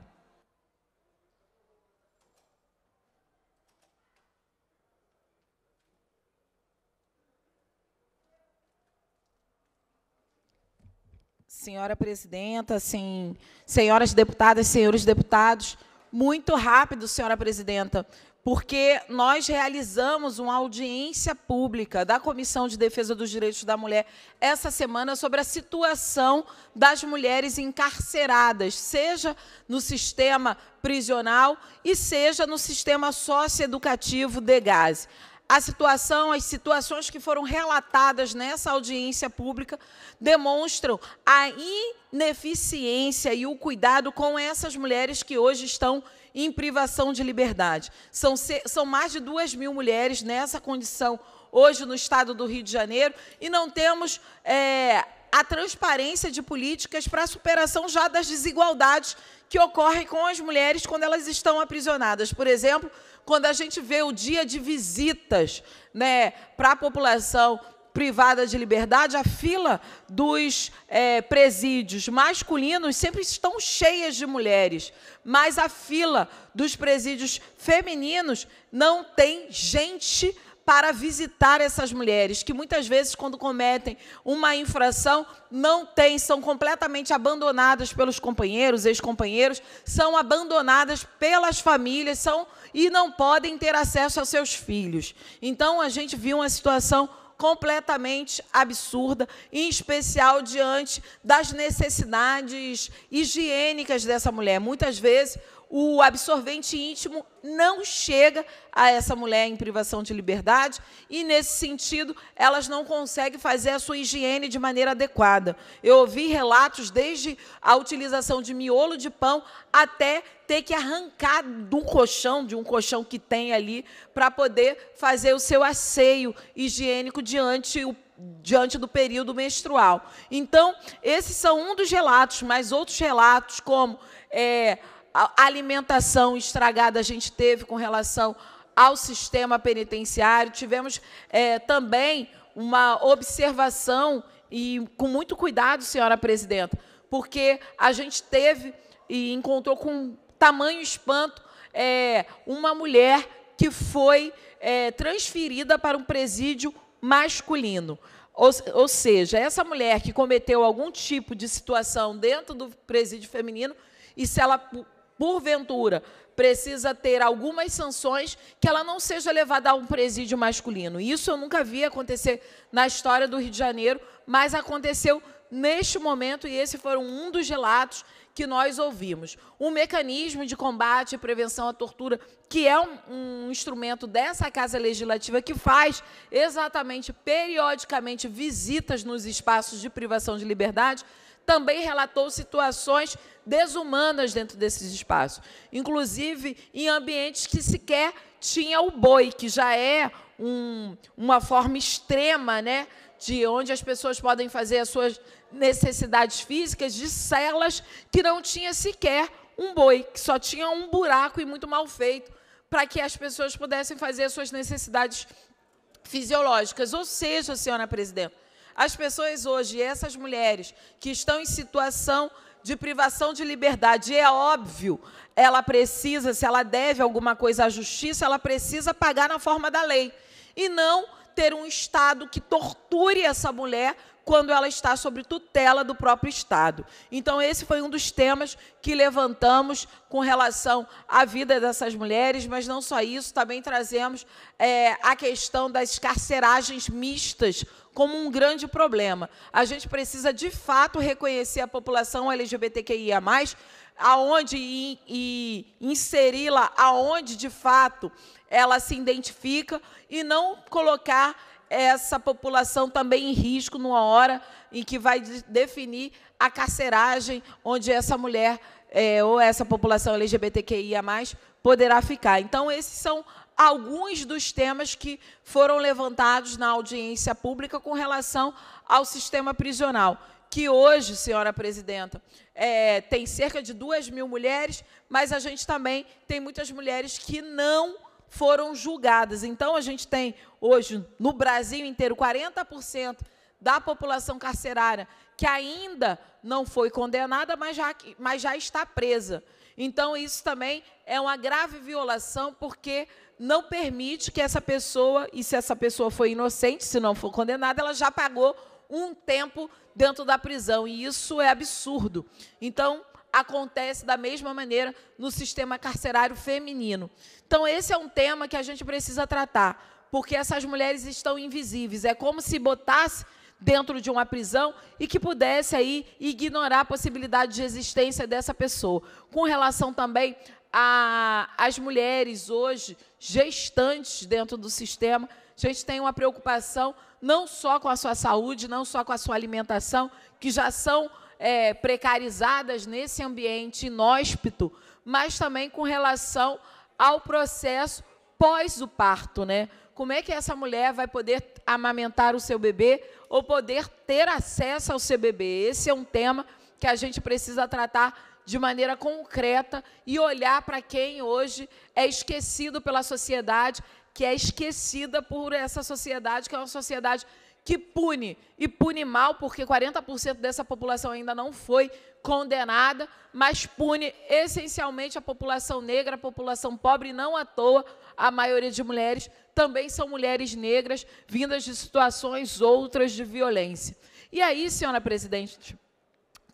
Senhora presidenta, assim, senhoras deputadas, senhores deputados, muito rápido, senhora presidenta, porque nós realizamos uma audiência pública da Comissão de Defesa dos Direitos da Mulher essa semana sobre a situação das mulheres encarceradas, seja no sistema prisional e seja no sistema socioeducativo de gás a situação, as situações que foram relatadas nessa audiência pública demonstram a ineficiência e o cuidado com essas mulheres que hoje estão em privação de liberdade. São, são mais de duas mil mulheres nessa condição hoje no estado do Rio de Janeiro e não temos é, a transparência de políticas para a superação já das desigualdades que ocorrem com as mulheres quando elas estão aprisionadas. Por exemplo, quando a gente vê o dia de visitas né, para a população privada de liberdade, a fila dos é, presídios masculinos sempre estão cheias de mulheres, mas a fila dos presídios femininos não tem gente para visitar essas mulheres que muitas vezes quando cometem uma infração não têm, são completamente abandonadas pelos companheiros, ex-companheiros, são abandonadas pelas famílias, são e não podem ter acesso aos seus filhos. Então a gente viu uma situação completamente absurda, em especial diante das necessidades higiênicas dessa mulher. Muitas vezes o absorvente íntimo não chega a essa mulher em privação de liberdade e, nesse sentido, elas não conseguem fazer a sua higiene de maneira adequada. Eu ouvi relatos desde a utilização de miolo de pão até ter que arrancar de um colchão, de um colchão que tem ali, para poder fazer o seu asseio higiênico diante o diante do período menstrual. Então, esses são um dos relatos, mas outros relatos, como é, a alimentação estragada a gente teve com relação ao sistema penitenciário. Tivemos é, também uma observação, e com muito cuidado, senhora presidenta, porque a gente teve e encontrou com tamanho espanto é, uma mulher que foi é, transferida para um presídio masculino. Ou, ou, seja, essa mulher que cometeu algum tipo de situação dentro do presídio feminino, e se ela porventura, precisa ter algumas sanções que ela não seja levada a um presídio masculino. Isso eu nunca vi acontecer na história do Rio de Janeiro, mas aconteceu neste momento e esse foi um dos relatos que nós ouvimos. O mecanismo de combate e prevenção à tortura, que é um, um instrumento dessa Casa Legislativa que faz exatamente periodicamente visitas nos espaços de privação de liberdade, também relatou situações desumanas dentro desses espaços, inclusive em ambientes que sequer tinha o boi, que já é um, uma forma extrema, né, de onde as pessoas podem fazer as suas necessidades físicas de celas que não tinha sequer um boi, que só tinha um buraco e muito mal feito para que as pessoas pudessem fazer as suas necessidades fisiológicas. Ou seja, senhora presidenta, as pessoas hoje, essas mulheres que estão em situação de privação de liberdade, é óbvio, ela precisa, se ela deve alguma coisa à justiça, ela precisa pagar na forma da lei. E não ter um Estado que torture essa mulher quando ela está sob tutela do próprio Estado. Então, esse foi um dos temas que levantamos com relação à vida dessas mulheres, mas não só isso, também trazemos é, a questão das carceragens mistas como um grande problema. A gente precisa, de fato, reconhecer a população LGBTQIA, aonde e, e inseri-la aonde de fato ela se identifica e não colocar essa população também em risco numa hora em que vai definir a carceragem onde essa mulher é, ou essa população LGBTQIA+, poderá ficar. Então, esses são alguns dos temas que foram levantados na audiência pública com relação ao sistema prisional, que hoje, senhora presidenta, é, tem cerca de 2 mil mulheres, mas a gente também tem muitas mulheres que não foram julgadas. Então, a gente tem hoje no Brasil inteiro 40% da população carcerária que ainda não foi condenada, mas já, mas já está presa. Então, isso também é uma grave violação, porque não permite que essa pessoa, e se essa pessoa foi inocente, se não for condenada, ela já pagou um tempo dentro da prisão. E isso é absurdo. Então, acontece da mesma maneira no sistema carcerário feminino. Então, esse é um tema que a gente precisa tratar, porque essas mulheres estão invisíveis. É como se botasse dentro de uma prisão e que pudesse aí ignorar a possibilidade de existência dessa pessoa. Com relação também às mulheres hoje gestantes dentro do sistema, a gente tem uma preocupação não só com a sua saúde, não só com a sua alimentação, que já são é, precarizadas nesse ambiente inóspito, mas também com relação ao processo pós o parto, né? Como é que essa mulher vai poder amamentar o seu bebê ou poder ter acesso ao seu bebê? Esse é um tema que a gente precisa tratar de maneira concreta e olhar para quem hoje é esquecido pela sociedade, que é esquecida por essa sociedade, que é uma sociedade que pune, e pune mal, porque 40% dessa população ainda não foi condenada, mas pune essencialmente a população negra, a população pobre, não à toa, a maioria de mulheres também são mulheres negras, vindas de situações outras de violência. E aí, senhora presidente,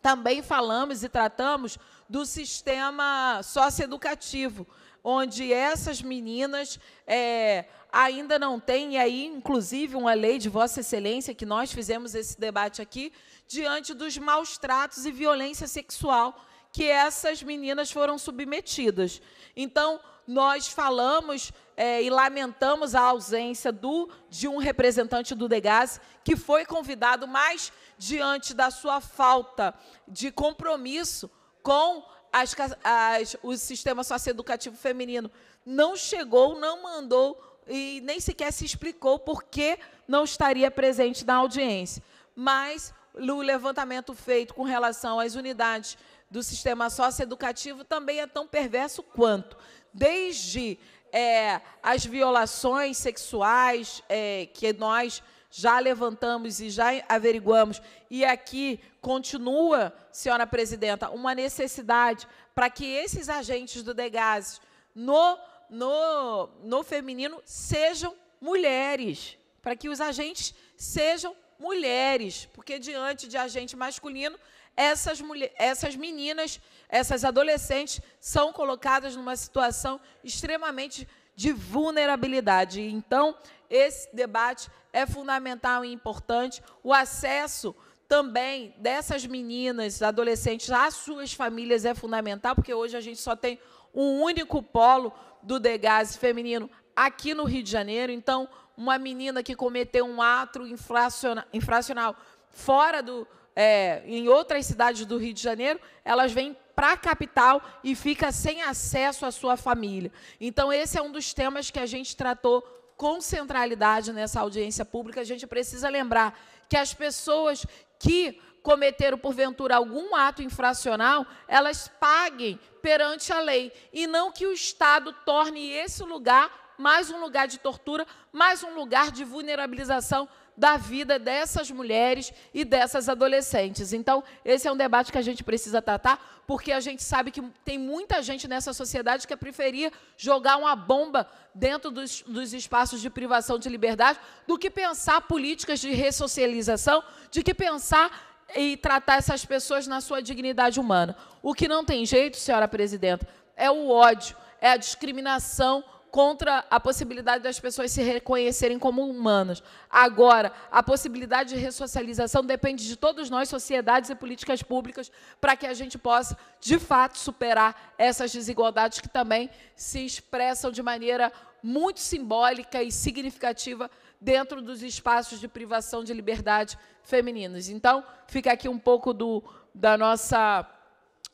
também falamos e tratamos do sistema socioeducativo, onde essas meninas, é, ainda não tem, e aí, inclusive, uma lei de Vossa Excelência, que nós fizemos esse debate aqui, diante dos maus tratos e violência sexual que essas meninas foram submetidas. Então, nós falamos é, e lamentamos a ausência do, de um representante do Degas, que foi convidado, mas diante da sua falta de compromisso com as, as, o sistema socioeducativo feminino, não chegou, não mandou e nem sequer se explicou por que não estaria presente na audiência. Mas o levantamento feito com relação às unidades do sistema socioeducativo também é tão perverso quanto. Desde é, as violações sexuais é, que nós já levantamos e já averiguamos, e aqui continua, senhora presidenta, uma necessidade para que esses agentes do DEGASES, no no, no feminino sejam mulheres, para que os agentes sejam mulheres, porque diante de agente masculino, essas, mulher, essas meninas, essas adolescentes, são colocadas numa situação extremamente de vulnerabilidade. Então, esse debate é fundamental e importante. O acesso também dessas meninas, adolescentes, às suas famílias é fundamental, porque hoje a gente só tem um único polo do degás feminino aqui no Rio de Janeiro. Então, uma menina que cometeu um ato infracional, infracional fora do. É, em outras cidades do Rio de Janeiro, elas vêm para a capital e fica sem acesso à sua família. Então, esse é um dos temas que a gente tratou com centralidade nessa audiência pública. A gente precisa lembrar que as pessoas que cometeram porventura algum ato infracional, elas paguem perante a lei e não que o Estado torne esse lugar mais um lugar de tortura, mais um lugar de vulnerabilização da vida dessas mulheres e dessas adolescentes. Então, esse é um debate que a gente precisa tratar, porque a gente sabe que tem muita gente nessa sociedade que preferia jogar uma bomba dentro dos, dos espaços de privação de liberdade do que pensar políticas de ressocialização, de que pensar e tratar essas pessoas na sua dignidade humana. O que não tem jeito, senhora presidenta, é o ódio, é a discriminação contra a possibilidade das pessoas se reconhecerem como humanas. Agora, a possibilidade de ressocialização depende de todos nós, sociedades e políticas públicas, para que a gente possa, de fato, superar essas desigualdades que também se expressam de maneira muito simbólica e significativa dentro dos espaços de privação de liberdade femininas. Então, fica aqui um pouco do, da, nossa,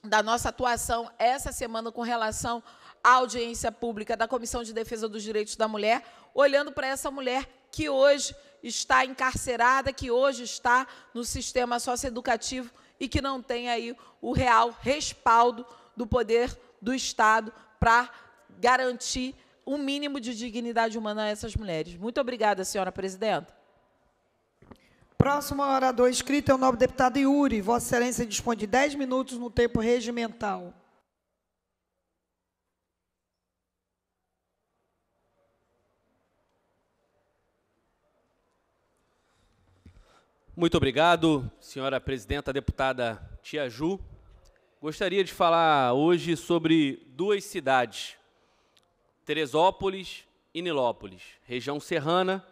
da nossa atuação essa semana com relação à audiência pública da Comissão de Defesa dos Direitos da Mulher, olhando para essa mulher que hoje está encarcerada, que hoje está no sistema socioeducativo e que não tem aí o real respaldo do poder do Estado para garantir o mínimo de dignidade humana a essas mulheres. Muito obrigada, senhora presidenta. Próximo orador inscrito é o nobre deputado Yuri. Vossa Excelência dispõe de 10 minutos no tempo regimental. Muito obrigado, senhora presidenta, deputada Tia Ju. Gostaria de falar hoje sobre duas cidades Teresópolis e Nilópolis, região serrana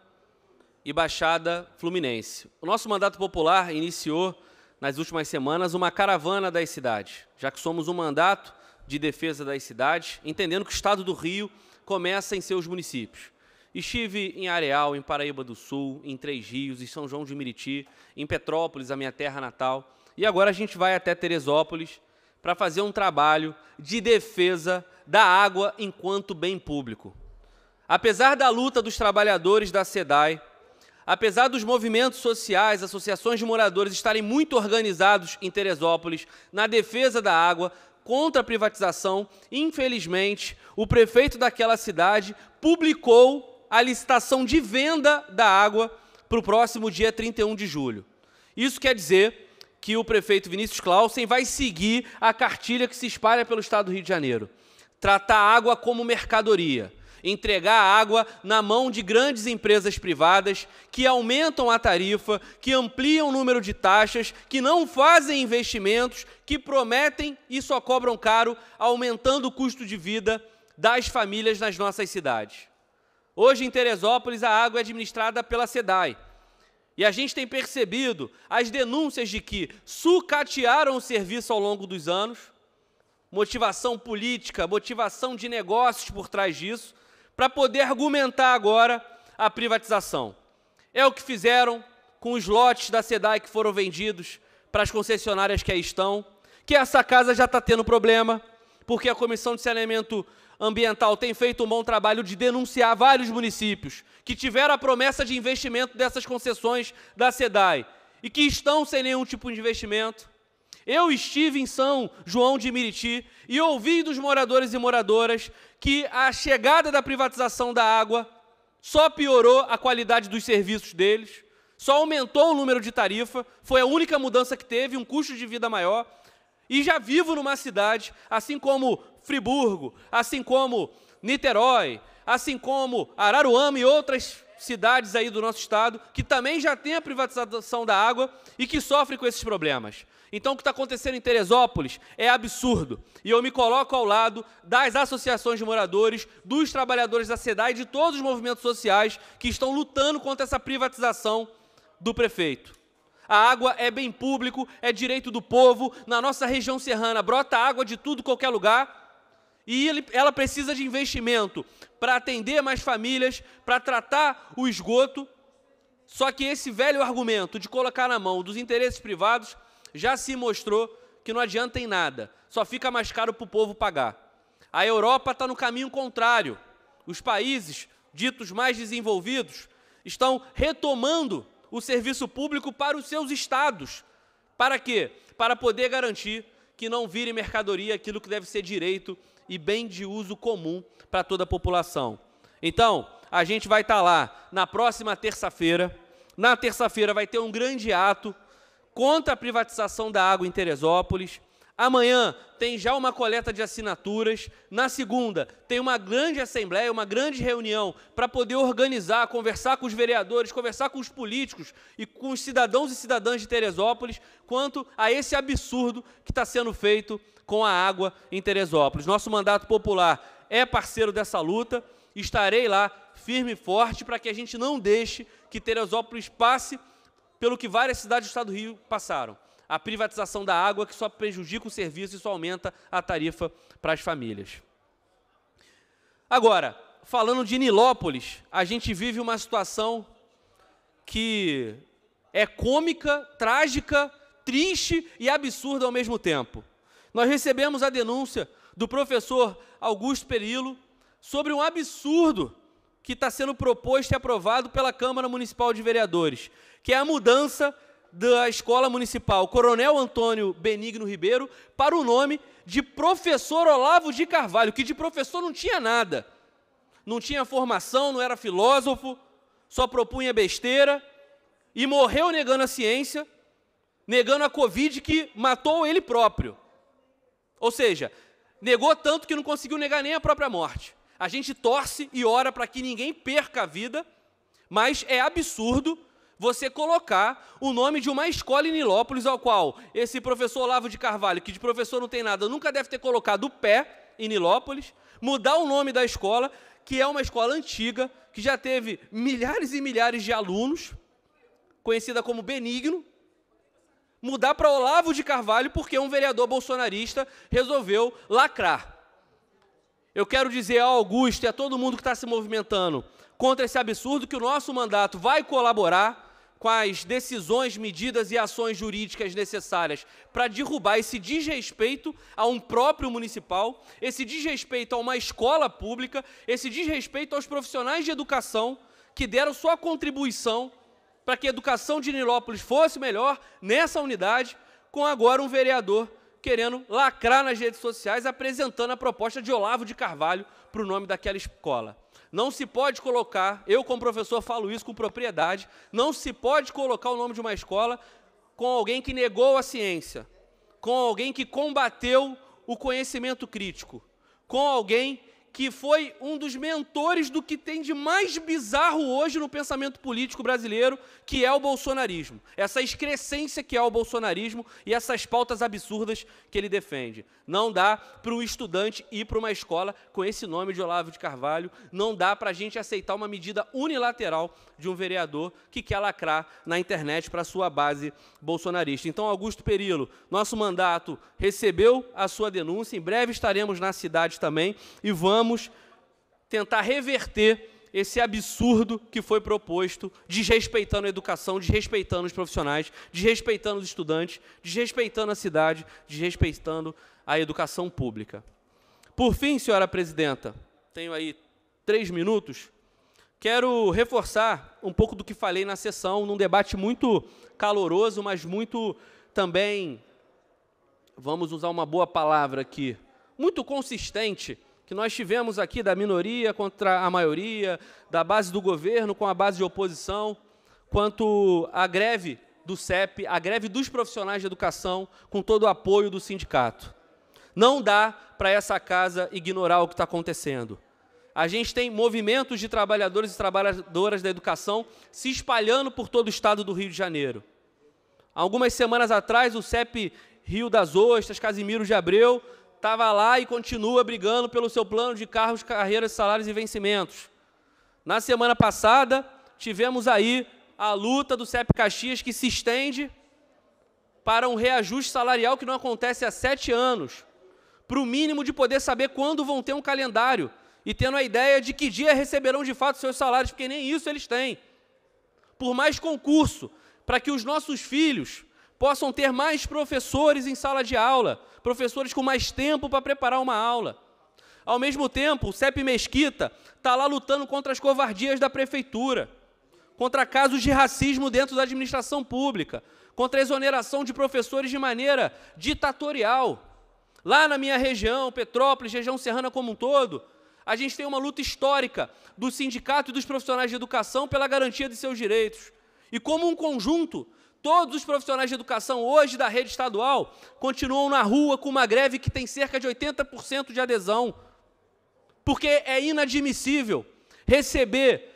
e Baixada Fluminense. O nosso mandato popular iniciou nas últimas semanas uma caravana das cidades, já que somos um mandato de defesa das cidades, entendendo que o estado do Rio começa em seus municípios. Estive em Areal, em Paraíba do Sul, em Três Rios, em São João de Meriti, em Petrópolis, a minha terra natal. E agora a gente vai até Teresópolis para fazer um trabalho de defesa da água enquanto bem público. Apesar da luta dos trabalhadores da SEDAI, apesar dos movimentos sociais, associações de moradores estarem muito organizados em Teresópolis na defesa da água, contra a privatização, infelizmente, o prefeito daquela cidade publicou a licitação de venda da água para o próximo dia 31 de julho. Isso quer dizer que o prefeito Vinícius Clausen vai seguir a cartilha que se espalha pelo estado do Rio de Janeiro. Tratar a água como mercadoria, entregar a água na mão de grandes empresas privadas que aumentam a tarifa, que ampliam o número de taxas, que não fazem investimentos, que prometem e só cobram caro, aumentando o custo de vida das famílias nas nossas cidades. Hoje em Teresópolis a água é administrada pela SEDAI, e a gente tem percebido as denúncias de que sucatearam o serviço ao longo dos anos, motivação política, motivação de negócios por trás disso, para poder argumentar agora a privatização. É o que fizeram com os lotes da SEDAI que foram vendidos para as concessionárias que aí estão, que essa casa já está tendo problema, porque a Comissão de Saneamento ambiental tem feito um bom trabalho de denunciar vários municípios que tiveram a promessa de investimento dessas concessões da SEDAI e que estão sem nenhum tipo de investimento. Eu estive em São João de Miriti e ouvi dos moradores e moradoras que a chegada da privatização da água só piorou a qualidade dos serviços deles, só aumentou o número de tarifa, foi a única mudança que teve, um custo de vida maior. E já vivo numa cidade, assim como Friburgo, assim como Niterói, assim como Araruama e outras cidades aí do nosso estado que também já tem a privatização da água e que sofrem com esses problemas. Então, o que está acontecendo em Teresópolis é absurdo. E eu me coloco ao lado das associações de moradores, dos trabalhadores da cidade, e de todos os movimentos sociais que estão lutando contra essa privatização do prefeito. A água é bem público, é direito do povo. Na nossa região serrana brota água de tudo, qualquer lugar. E ele, ela precisa de investimento para atender mais famílias, para tratar o esgoto. Só que esse velho argumento de colocar na mão dos interesses privados já se mostrou que não adianta em nada, só fica mais caro para o povo pagar. A Europa está no caminho contrário. Os países ditos mais desenvolvidos estão retomando o serviço público para os seus estados. Para quê? Para poder garantir que não vire mercadoria aquilo que deve ser direito e bem de uso comum para toda a população. Então, a gente vai estar tá lá na próxima terça-feira. Na terça-feira vai ter um grande ato contra a privatização da água em Teresópolis. Amanhã tem já uma coleta de assinaturas. Na segunda, tem uma grande assembleia, uma grande reunião para poder organizar, conversar com os vereadores, conversar com os políticos e com os cidadãos e cidadãs de Teresópolis quanto a esse absurdo que está sendo feito com a água em Teresópolis. Nosso mandato popular é parceiro dessa luta. Estarei lá firme e forte para que a gente não deixe que Teresópolis passe pelo que várias cidades do estado do Rio passaram a privatização da água, que só prejudica o serviço e só aumenta a tarifa para as famílias. Agora, falando de Nilópolis, a gente vive uma situação que é cômica, trágica, triste e absurda ao mesmo tempo. Nós recebemos a denúncia do professor Augusto Perillo sobre um absurdo que está sendo proposto e aprovado pela Câmara Municipal de Vereadores, que é a mudança da Escola Municipal Coronel Antônio Benigno Ribeiro para o nome de Professor Olavo de Carvalho, que de professor não tinha nada. Não tinha formação, não era filósofo, só propunha besteira e morreu negando a ciência, negando a Covid que matou ele próprio. Ou seja, negou tanto que não conseguiu negar nem a própria morte. A gente torce e ora para que ninguém perca a vida, mas é absurdo você colocar o nome de uma escola em Nilópolis, ao qual esse professor Olavo de Carvalho, que de professor não tem nada, nunca deve ter colocado o pé em Nilópolis, mudar o nome da escola, que é uma escola antiga, que já teve milhares e milhares de alunos, conhecida como Benigno, mudar para Olavo de Carvalho porque um vereador bolsonarista resolveu lacrar. Eu quero dizer ao Augusto e a todo mundo que está se movimentando contra esse absurdo que o nosso mandato vai colaborar quais decisões, medidas e ações jurídicas necessárias para derrubar esse desrespeito a um próprio municipal, esse desrespeito a uma escola pública, esse desrespeito aos profissionais de educação que deram sua contribuição para que a educação de Nilópolis fosse melhor nessa unidade, com agora um vereador querendo lacrar nas redes sociais, apresentando a proposta de Olavo de Carvalho para o nome daquela escola. Não se pode colocar, eu como professor falo isso com propriedade, não se pode colocar o nome de uma escola com alguém que negou a ciência, com alguém que combateu o conhecimento crítico, com alguém que foi um dos mentores do que tem de mais bizarro hoje no pensamento político brasileiro, que é o bolsonarismo. Essa excrescência que é o bolsonarismo e essas pautas absurdas que ele defende. Não dá para um estudante ir para uma escola com esse nome de Olavo de Carvalho, não dá para a gente aceitar uma medida unilateral de um vereador que quer lacrar na internet para sua base bolsonarista. Então, Augusto Perillo, nosso mandato recebeu a sua denúncia, em breve estaremos na cidade também e vamos vamos tentar reverter esse absurdo que foi proposto, desrespeitando a educação, desrespeitando os profissionais, desrespeitando os estudantes, desrespeitando a cidade, desrespeitando a educação pública. Por fim, senhora presidenta, tenho aí três minutos, quero reforçar um pouco do que falei na sessão, num debate muito caloroso, mas muito também, vamos usar uma boa palavra aqui, muito consistente que nós tivemos aqui da minoria contra a maioria, da base do governo com a base de oposição, quanto à greve do CEP, a greve dos profissionais de educação, com todo o apoio do sindicato. Não dá para essa casa ignorar o que está acontecendo. A gente tem movimentos de trabalhadores e trabalhadoras da educação se espalhando por todo o estado do Rio de Janeiro. Algumas semanas atrás, o CEP Rio das Ostras, Casimiro de Abreu, estava lá e continua brigando pelo seu plano de carros, carreiras, salários e vencimentos. Na semana passada, tivemos aí a luta do CEP Caxias que se estende para um reajuste salarial que não acontece há sete anos, para o mínimo de poder saber quando vão ter um calendário e tendo a ideia de que dia receberão de fato seus salários, porque nem isso eles têm. Por mais concurso, para que os nossos filhos possam ter mais professores em sala de aula, professores com mais tempo para preparar uma aula. Ao mesmo tempo, o CEP Mesquita está lá lutando contra as covardias da prefeitura, contra casos de racismo dentro da administração pública, contra a exoneração de professores de maneira ditatorial. Lá na minha região, Petrópolis, região serrana como um todo, a gente tem uma luta histórica do sindicato e dos profissionais de educação pela garantia de seus direitos. E como um conjunto, Todos os profissionais de educação hoje da rede estadual continuam na rua com uma greve que tem cerca de 80% de adesão, porque é inadmissível receber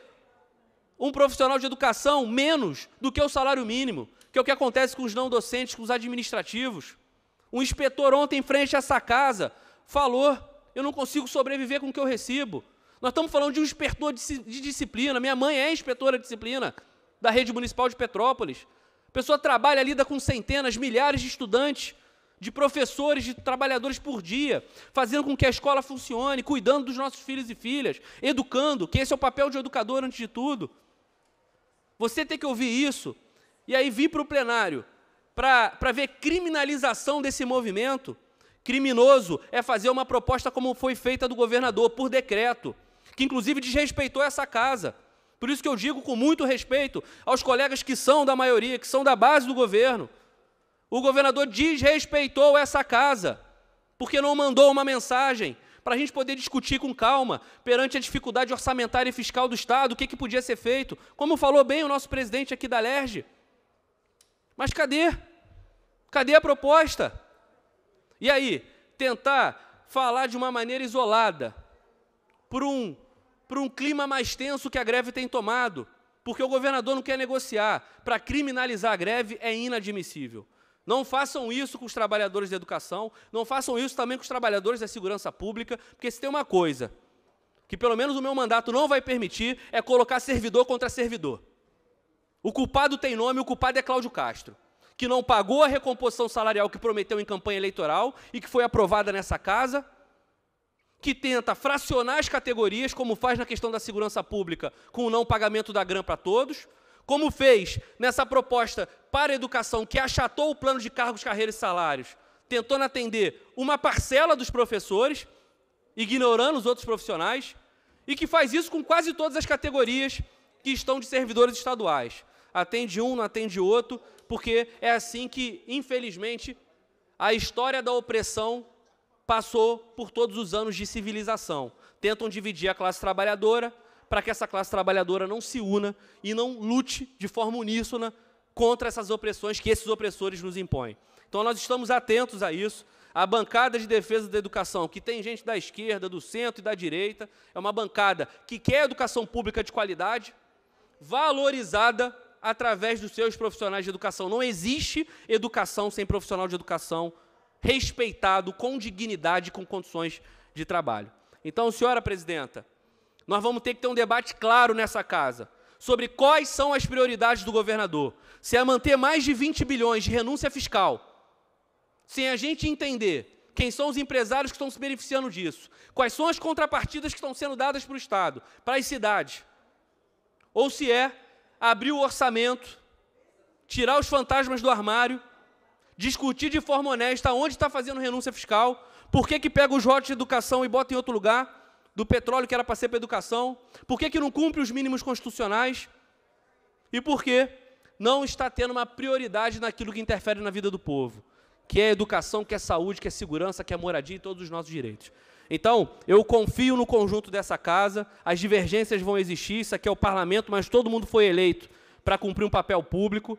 um profissional de educação menos do que o salário mínimo, que é o que acontece com os não docentes, com os administrativos. Um inspetor ontem em frente a essa casa falou: "Eu não consigo sobreviver com o que eu recebo". Nós estamos falando de um inspetor de disciplina. Minha mãe é inspetora de disciplina da rede municipal de Petrópolis pessoa trabalha, lida com centenas, milhares de estudantes, de professores, de trabalhadores por dia, fazendo com que a escola funcione, cuidando dos nossos filhos e filhas, educando, que esse é o papel de educador antes de tudo. Você tem que ouvir isso. E aí vir para o plenário para ver criminalização desse movimento. Criminoso é fazer uma proposta como foi feita do governador por decreto, que inclusive desrespeitou essa casa. Por isso que eu digo com muito respeito aos colegas que são da maioria, que são da base do governo. O governador desrespeitou essa casa, porque não mandou uma mensagem para a gente poder discutir com calma, perante a dificuldade orçamentária e fiscal do Estado, o que, que podia ser feito. Como falou bem o nosso presidente aqui da LERJ. Mas cadê? Cadê a proposta? E aí, tentar falar de uma maneira isolada, por um para um clima mais tenso que a greve tem tomado, porque o governador não quer negociar. Para criminalizar a greve é inadmissível. Não façam isso com os trabalhadores da educação, não façam isso também com os trabalhadores da segurança pública, porque se tem uma coisa que pelo menos o meu mandato não vai permitir é colocar servidor contra servidor. O culpado tem nome, o culpado é Cláudio Castro, que não pagou a recomposição salarial que prometeu em campanha eleitoral e que foi aprovada nessa casa, que tenta fracionar as categorias, como faz na questão da segurança pública, com o não pagamento da grana para todos, como fez nessa proposta para a educação, que achatou o plano de cargos, carreiras e salários, tentando atender uma parcela dos professores, ignorando os outros profissionais, e que faz isso com quase todas as categorias que estão de servidores estaduais. Atende um, não atende outro, porque é assim que, infelizmente, a história da opressão passou por todos os anos de civilização. Tentam dividir a classe trabalhadora para que essa classe trabalhadora não se una e não lute de forma uníssona contra essas opressões que esses opressores nos impõem. Então nós estamos atentos a isso. A bancada de defesa da educação, que tem gente da esquerda, do centro e da direita, é uma bancada que quer educação pública de qualidade, valorizada através dos seus profissionais de educação. Não existe educação sem profissional de educação respeitado com dignidade, com condições de trabalho. Então, senhora presidenta, nós vamos ter que ter um debate claro nessa casa sobre quais são as prioridades do governador. Se é manter mais de 20 bilhões de renúncia fiscal, sem a gente entender quem são os empresários que estão se beneficiando disso, quais são as contrapartidas que estão sendo dadas para o Estado, para as cidades, ou se é abrir o orçamento, tirar os fantasmas do armário discutir de forma honesta onde está fazendo renúncia fiscal, por que, que pega os votos de educação e bota em outro lugar, do petróleo que era para ser para educação, por que, que não cumpre os mínimos constitucionais e por que não está tendo uma prioridade naquilo que interfere na vida do povo, que é educação, que é saúde, que é segurança, que é moradia e todos os nossos direitos. Então, eu confio no conjunto dessa casa, as divergências vão existir, isso aqui é o parlamento, mas todo mundo foi eleito para cumprir um papel público,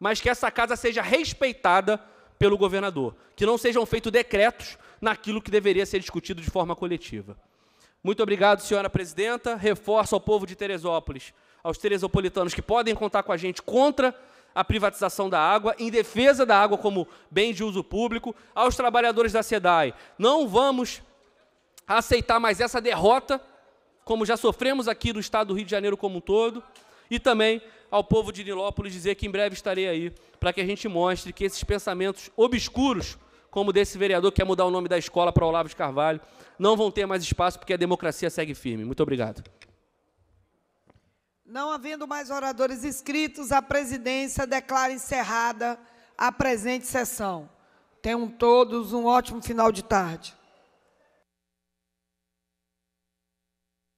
mas que essa casa seja respeitada pelo governador, que não sejam feitos decretos naquilo que deveria ser discutido de forma coletiva. Muito obrigado, senhora presidenta. Reforço ao povo de Teresópolis, aos teresopolitanos que podem contar com a gente contra a privatização da água, em defesa da água como bem de uso público, aos trabalhadores da SEDAI. Não vamos aceitar mais essa derrota, como já sofremos aqui no estado do Rio de Janeiro como um todo, e também ao povo de Nilópolis dizer que em breve estarei aí, para que a gente mostre que esses pensamentos obscuros, como desse vereador que quer mudar o nome da escola para Olavo de Carvalho, não vão ter mais espaço porque a democracia segue firme. Muito obrigado. Não havendo mais oradores inscritos, a presidência declara encerrada a presente sessão. Tenham todos um ótimo final de tarde.